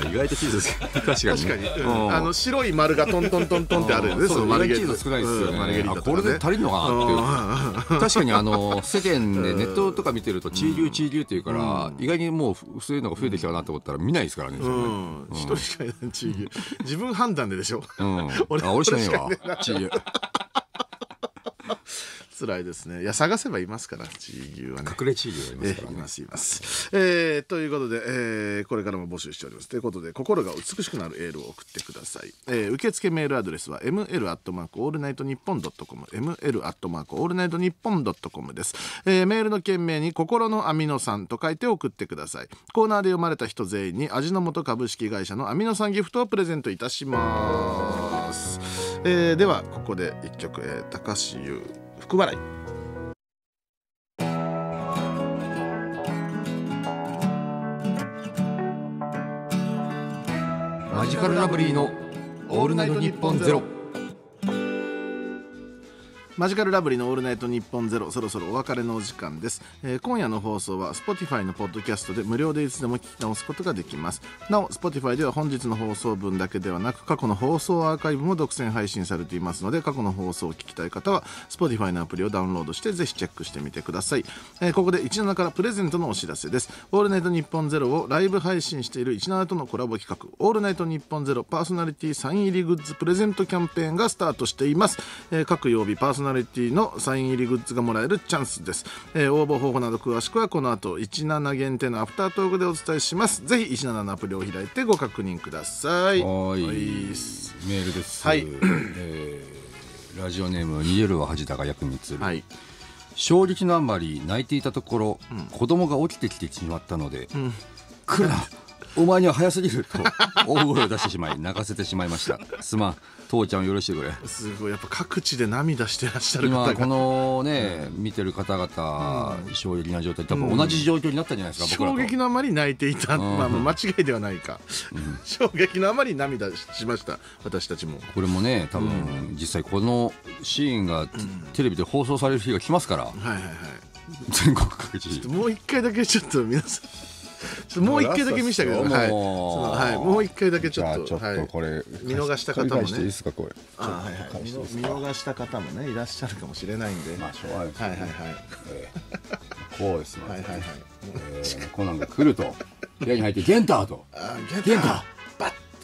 意外とチーズ確かに,、あの白い丸がトントントントンってあるよねそのマルゲリータ少ないですよね、これで足りんのかなっていう <laughs> 確かにあの世間でネットとか見てるとチー流チー流って言うから、意外にもうそういうのが増えてきたなと思ったら見ないですからね一、人しかいないチー流自分判断ででしょ、う <laughs> 俺しかいないわチー流辛いですねいや探せばいますから地牛はね隠れ地牛はいますからね、いますいます、えー、ということで、えー、これからも募集しておりますということで心が美しくなるエールを送ってください、えー、受付メールアドレスは ml アットマークオールナイトニッポンドットコム ml アットマークオールナイトニッポンドットコムです、えー、メールの件名に心のアミノ酸と書いて送ってくださいコーナーで読まれた人全員に味の素株式会社のアミノ酸ギフトをプレゼントいたします、えー、ではここで一曲、えー、高橋優福笑いマジカルラブリーのオールナイトニッポンゼロ。マジカルラブリーのオールナイトニッポンゼロそろそろお別れのお時間です、えー、今夜の放送は Spotify のポッドキャストで無料でいつでも聞き直すことができますなお Spotify では本日の放送分だけではなく過去の放送アーカイブも独占配信されていますので過去の放送を聞きたい方は Spotify のアプリをダウンロードしてぜひチェックしてみてください、えー、ここで17からプレゼントのお知らせですオールナイトニッポンゼロをライブ配信している17とのコラボ企画オールナイトニッポンゼロパーソナリティサイン入りグッズプレゼントキャンペーンがスタートしています、えー、各曜日パーソナリティナリティのサイン入りグッズがもらえるチャンスです、えー、応募方法など詳しくはこの後17限定のアフタートークでお伝えしますぜひ17のアプリを開いてご確認くださいはいメールですはい、えー、ラジオネーム「逃げるは恥だが役に立つ」はい衝撃のあまり泣いていたところ、うん、子供が起きてきてしまったので、うん、お前には早すぎると大声を出してしまい泣かせてしまいましたすまん父ちゃん許してくれすごいやっぱ各地で涙してらっしゃる方がこのね、うん、見てる方々、うん、衝撃な状態多分同じ状況になったんじゃないですか、うん、衝撃のあまり泣いていた、まあ、間違いではないか、衝撃のあまり涙しました私たちもこれもね多分、実際このシーンがテレビで放送される日が来ますから、はいはいはい全国各地もう一回だけちょっと皆さんもう一回だけ見せてあげてはいもう一回だけちょっとこれ見逃した方もね見逃した方もねいらっしゃるかもしれないんでまあしょうがないですはいはいはいこうですねはいはいはいコナンが来ると部屋に入ってゲンターとゲンター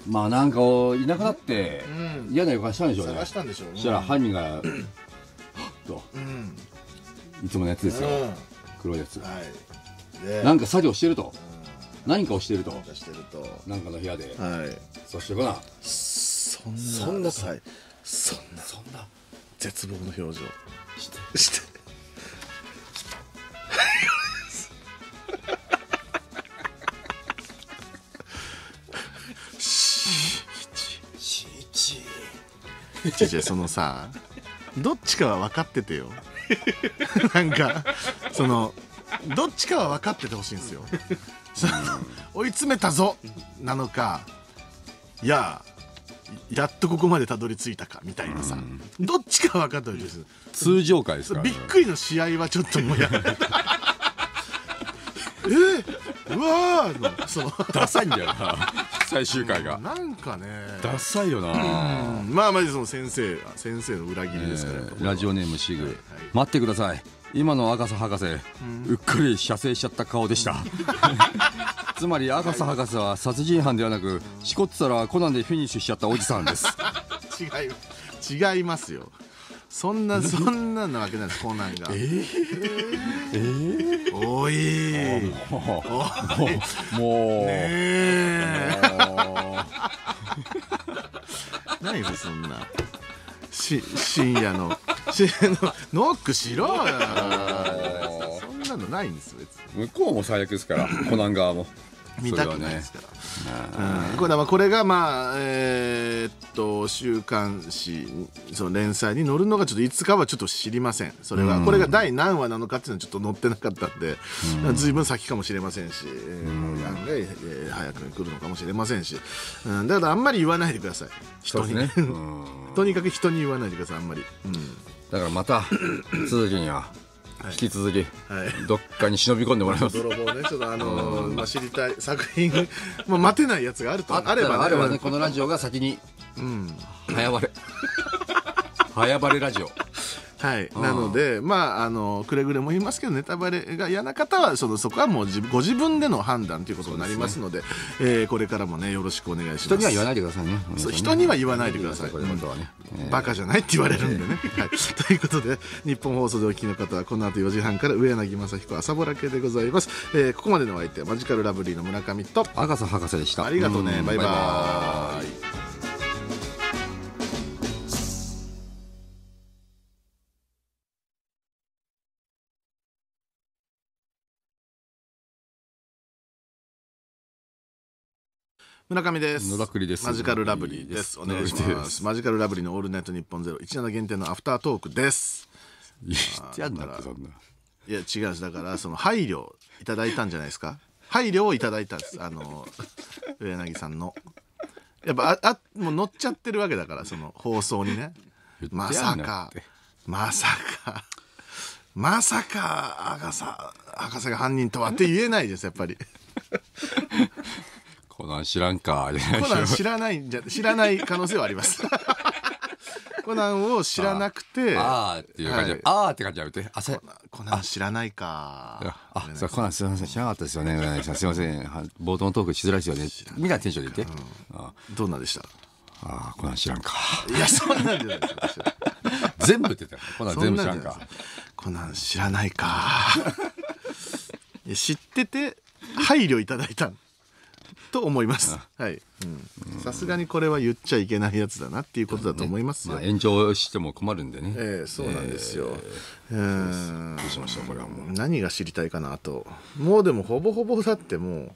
まあなんかいなくなって嫌な予感したんでしょうね探したんでしょうねしたら犯人がといつものやつですよ黒いやつなんか作業してると何かをしてるとしてるとなんかの部屋で、はい、そしてほらそんなそんな、はそんなそんな絶望の表情してしてちちそのさどっちかは分かっててよ <laughs> なんかそのどっちかは分かっててほしいんですよ <laughs> 追い詰めたぞなのかいややっとここまでたどり着いたかみたいなさ、どっちか分かったです通常回ですかね、びっくりの試合はちょっともうや <laughs> えー、うわーのそダサいんだよな最終回がなんかねダサいよなうん、まあまあその先生先生の裏切りですから、えー、ラジオネームシグ、はいはい、待ってください今の赤瀬博士、うっかり射精しちゃった顔でした <laughs> つまり赤瀬博士は殺人犯ではなくしこってたらコナンでフィニッシュしちゃったおじさんです違い違いますよそんなそんななわけないですコナンがえー、えー、おいもうもうねえ何そんなし深夜のノックしろよそんなのないんです別に向こうも最悪ですからコナン側も見たくないですから、うん、これこれがまあえー、っと週刊誌その連載に載るのがちょっといつかはちょっと知りませんそれは、うん、これが第何話なのかっていうのはちょっと載ってなかったんで、うん、ぶん先かもしれませんし、うん、案えー、早く来るのかもしれませんし、うん、だからあんまり言わないでください人に、ね、<laughs> とにかく人に言わないでくださいあんまり。うんだからまた <clears throat> 続きには引き続き、どっかに忍び込んでもらいます泥棒ねちょっとあのまあ、知りたい作品、<laughs> まあ、待てないやつがあるとあればあればねこのラジオが先に、うん、早割れ <laughs> 早割れラジオはい、なので、まあ、あのくれぐれも言いますけどネタバレが嫌な方はそのそこはもうご自分での判断ということになりますので、ねえー、これからも、ね、よろしくお願いします人には言わないでくださいね人には言わないでください、ねえー、バカじゃないって言われるんでね、えー、はい、<laughs> ということで日本放送でお聞きの方はこの後4時半から上柳正彦朝ぼらけでございます、えー、ここまでのお相手はマジカルラブリーの村上と赤瀬博士でしたありがとうねバイバイバイバ村上です野田栗ですマジカルラブリーですお願いしますマジカルラブリーのオールナイトニッポンゼロ17限定のアフタートークですいや違うだからその配慮いただいたんじゃないですか配慮をいただいたんですあの上柳さんのやっぱああもう乗っちゃってるわけだからその放送にねまさかまさかまさか赤さ博士が犯人とはって言えないですやっぱりコナン知らんか。<laughs> コナン知らないんじゃ、知らない可能性はあります。<laughs> コナンを知らなくて。ああっていう感じ、はい、ああって感じやめて。あ、そコナン知らないか。あ、そう、コナンすみません、知らなかったですよね。すみません、冒頭のトークしづらいですよね。みんなテンションで言て。うん、あどんなでしたああ、コナン知らんか。いや、そうなんじゃないですか <laughs> 全部ってたコナン全部知らんか。んんコナン知らないか。知ってて、配慮いただいた。と思います。はい。さすがにこれは言っちゃいけないやつだなっていうことだと思いますよ。ねまあ、炎上しても困るんでね。ええー、そうなんですよ。えー、どうしましうこれはもう。何が知りたいかなと。もうでもほぼほぼだってもう。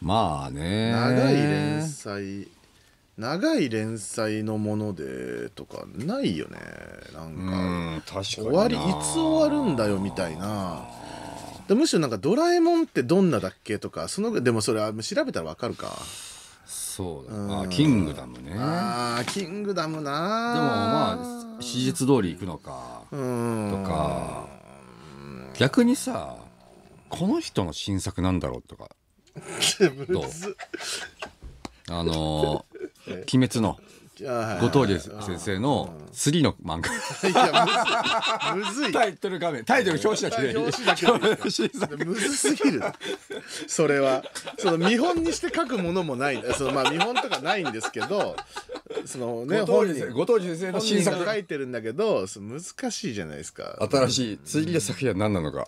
まあね。長い連載。長い連載のものでとかないよねなんか終わりいつ終わるんだよみたいなでむしろなんか「ドラえもんってどんなだっけ?」とかそのでもそれは調べたらわかるかそうだ、うん、あキングダムねああキングダムなでもまあ史実通りいくのかとか逆にさこの人の新作なんだろうとか <laughs> どうあのー <laughs>「鬼滅の」後藤家先生の次の漫画。<laughs> いや、むずい。タイトル画面、タイトル表紙だけで。表紙だけで。むずすぎる。それは、その見本にして書くものもない、そのまあ見本とかないんですけど、そのね、後藤先生の新作書いてるんだけど、難しいじゃないですか。新しい、次の作品は何なのか。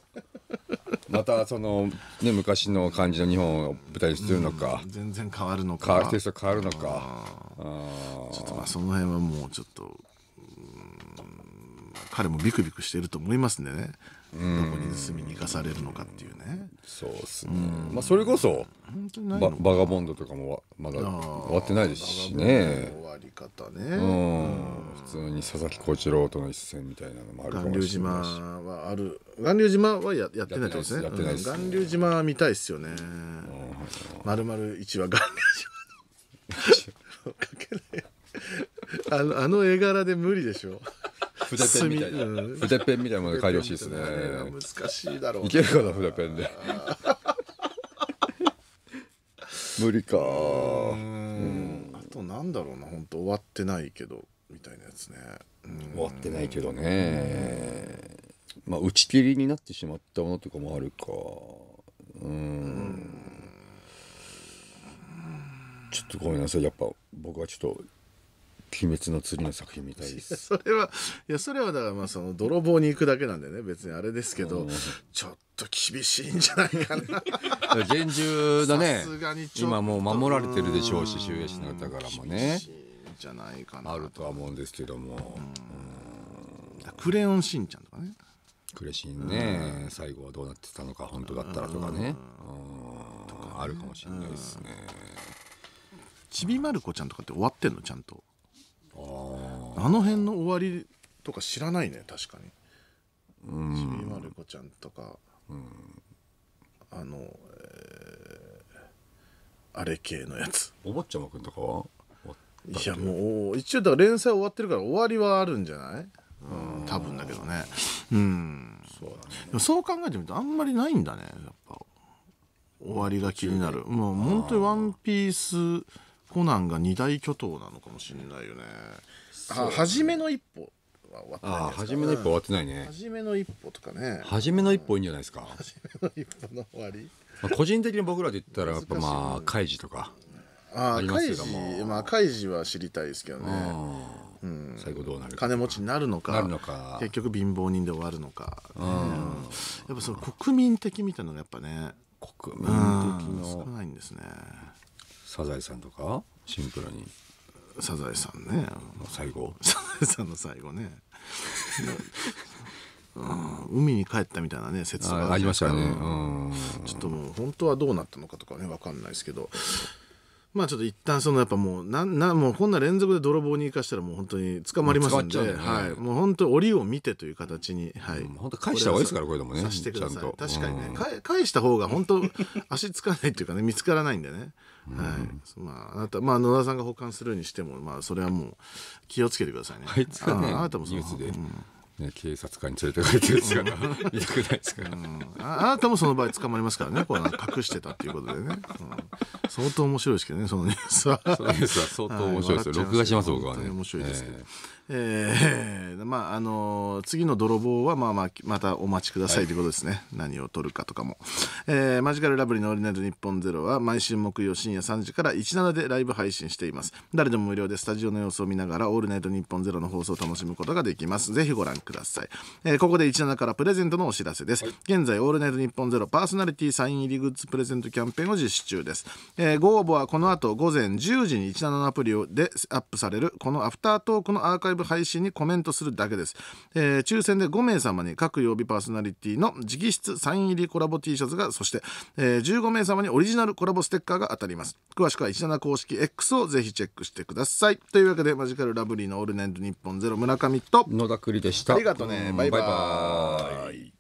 またその、ね、昔の感じの日本を舞台にするのか、うん、全然変わるのかテイス変わるのかちょっとまあその辺はもうちょっと彼もビクビクしてると思いますんでねどこに盗みに行かされるのかっていうねそうっすね、まあ、それこそババガボンドとかもまだ終わってないですしね終わり方ね普通に佐々木小一郎との一戦みたいなのもあるかもしれないし島はある巌流島はややってないですね巌流、ね、島見たいっすよねまる1話巌流島かけ <laughs> ない <laughs> あのあの絵柄で無理でしょ筆ペンみたいな、うん、筆ペンみたいなもので書いてほしいですね難しいだろういけるかな筆ペンで <laughs> 無理かうんあとなんだろうな本当終わってないけどみたいなやつね終わってないけどねまあ打ち切りになってしまったものとかもあるかうんちょっとごめんなさいやっぱ僕はちょっと鬼滅のりの作品みたいです。<laughs> それは、いや、それはだからまあその泥棒に行くだけなんでね、別にあれですけど、ちょっと厳しいんじゃないかな。<laughs> 厳重だね。今もう守られてるでしょうし、収益のだからもね。じゃないかな。あるとは思うんですけども。クレヨンしんちゃんとかね。クレシンね、最後はどうなってたのか、本当だったらとかね。あるかもしれないですね。ちびまる子ちゃんとかって終わってんのちゃんとあの辺の終わりとか知らないね確かにちびまる子ちゃんとか、うん、あの、えー、あれ系のやつお坊ちゃまくんとかはいやもう一応だから連載終わってるから終わりはあるんじゃないうん多分だけどねうんそうだ、ね、でもそう考えてみるとあんまりないんだねやっぱ終わりが気になるもう本当に「ワンピースコナンが二大巨頭なのかもしれないよね。あ初めの一歩は終わってないああ、初めの一歩終わってないね。初めの一歩とかね。初めの一歩いいんじゃないですか。初めの一歩の終わり。まあ個人的に僕らで言ったら、やっぱまあ、カイジとか。ああ、カイまあ、カイジは知りたいですけどね。うん、最後どうなる金持ちになるのかなるのか結局貧乏人で終わるのか、うん、やっぱその国民的みたいなのがやっぱね国民的の少ないんですねサザエさんとかシンプルにサザエさんねの最後サザエさんの最後ね <laughs> うん、海に帰ったみたいなね説がありましたね、うん、ちょっともう本当はどうなったのかとかね分かんないですけどまあちょっと一旦そのやっぱもうなんなんもうこんな連続で泥棒に行かしたらもう本当に捕まりますんで、ね、はい、もう本当折を見てという形に、はい、うん、本当返した方がいいですからこれでもねさしてください確かにね、返した方が本当足つかないっていうかね見つからないんでねはいまあ、あなた、まあ、野田さんが保管するにしても、まあ、それはもう気をつけてくださいね。あいつはね、あなたもそのニュースで、ね、警察官に連れて帰ってる姿、よくないですか、ああなたもその場合捕まりますからね、こう隠してたっていうことでね、うん、相当面白いですけどね、そのニュースは。そのニュースは相当面白いですよ、録画します、僕はね。面白いですけど、えー、まああの次の泥棒はまあまあまたお待ちくださいということですね、はい、何を取るかとかも、えー、マジカルラブリーの「オールナイトニッポンゼロは毎週木曜深夜3時から17でライブ配信しています誰でも無料でスタジオの様子を見ながら「オールナイトニッポンゼロの放送を楽しむことができますぜひご覧ください、えー、ここで17からプレゼントのお知らせです、はい、現在「オールナイトニッポンゼロパーソナリティサイン入りグッズプレゼントキャンペーンを実施中です、えー、ご応募はこの後午前10時に17アプリでアップされるこのアフタートークのアーカイブブ配信にコメントするだけです、えー、抽選で5名様に各曜日パーソナリティの直筆サイン入りコラボ T シャツがそして、えー、15名様にオリジナルコラボステッカーが当たります詳しくは17公式 X をぜひチェックしてくださいというわけでマジカルラブリーのオールナイトニッポンゼロ村上と野田栗でしたありがとうねバイバイバイバ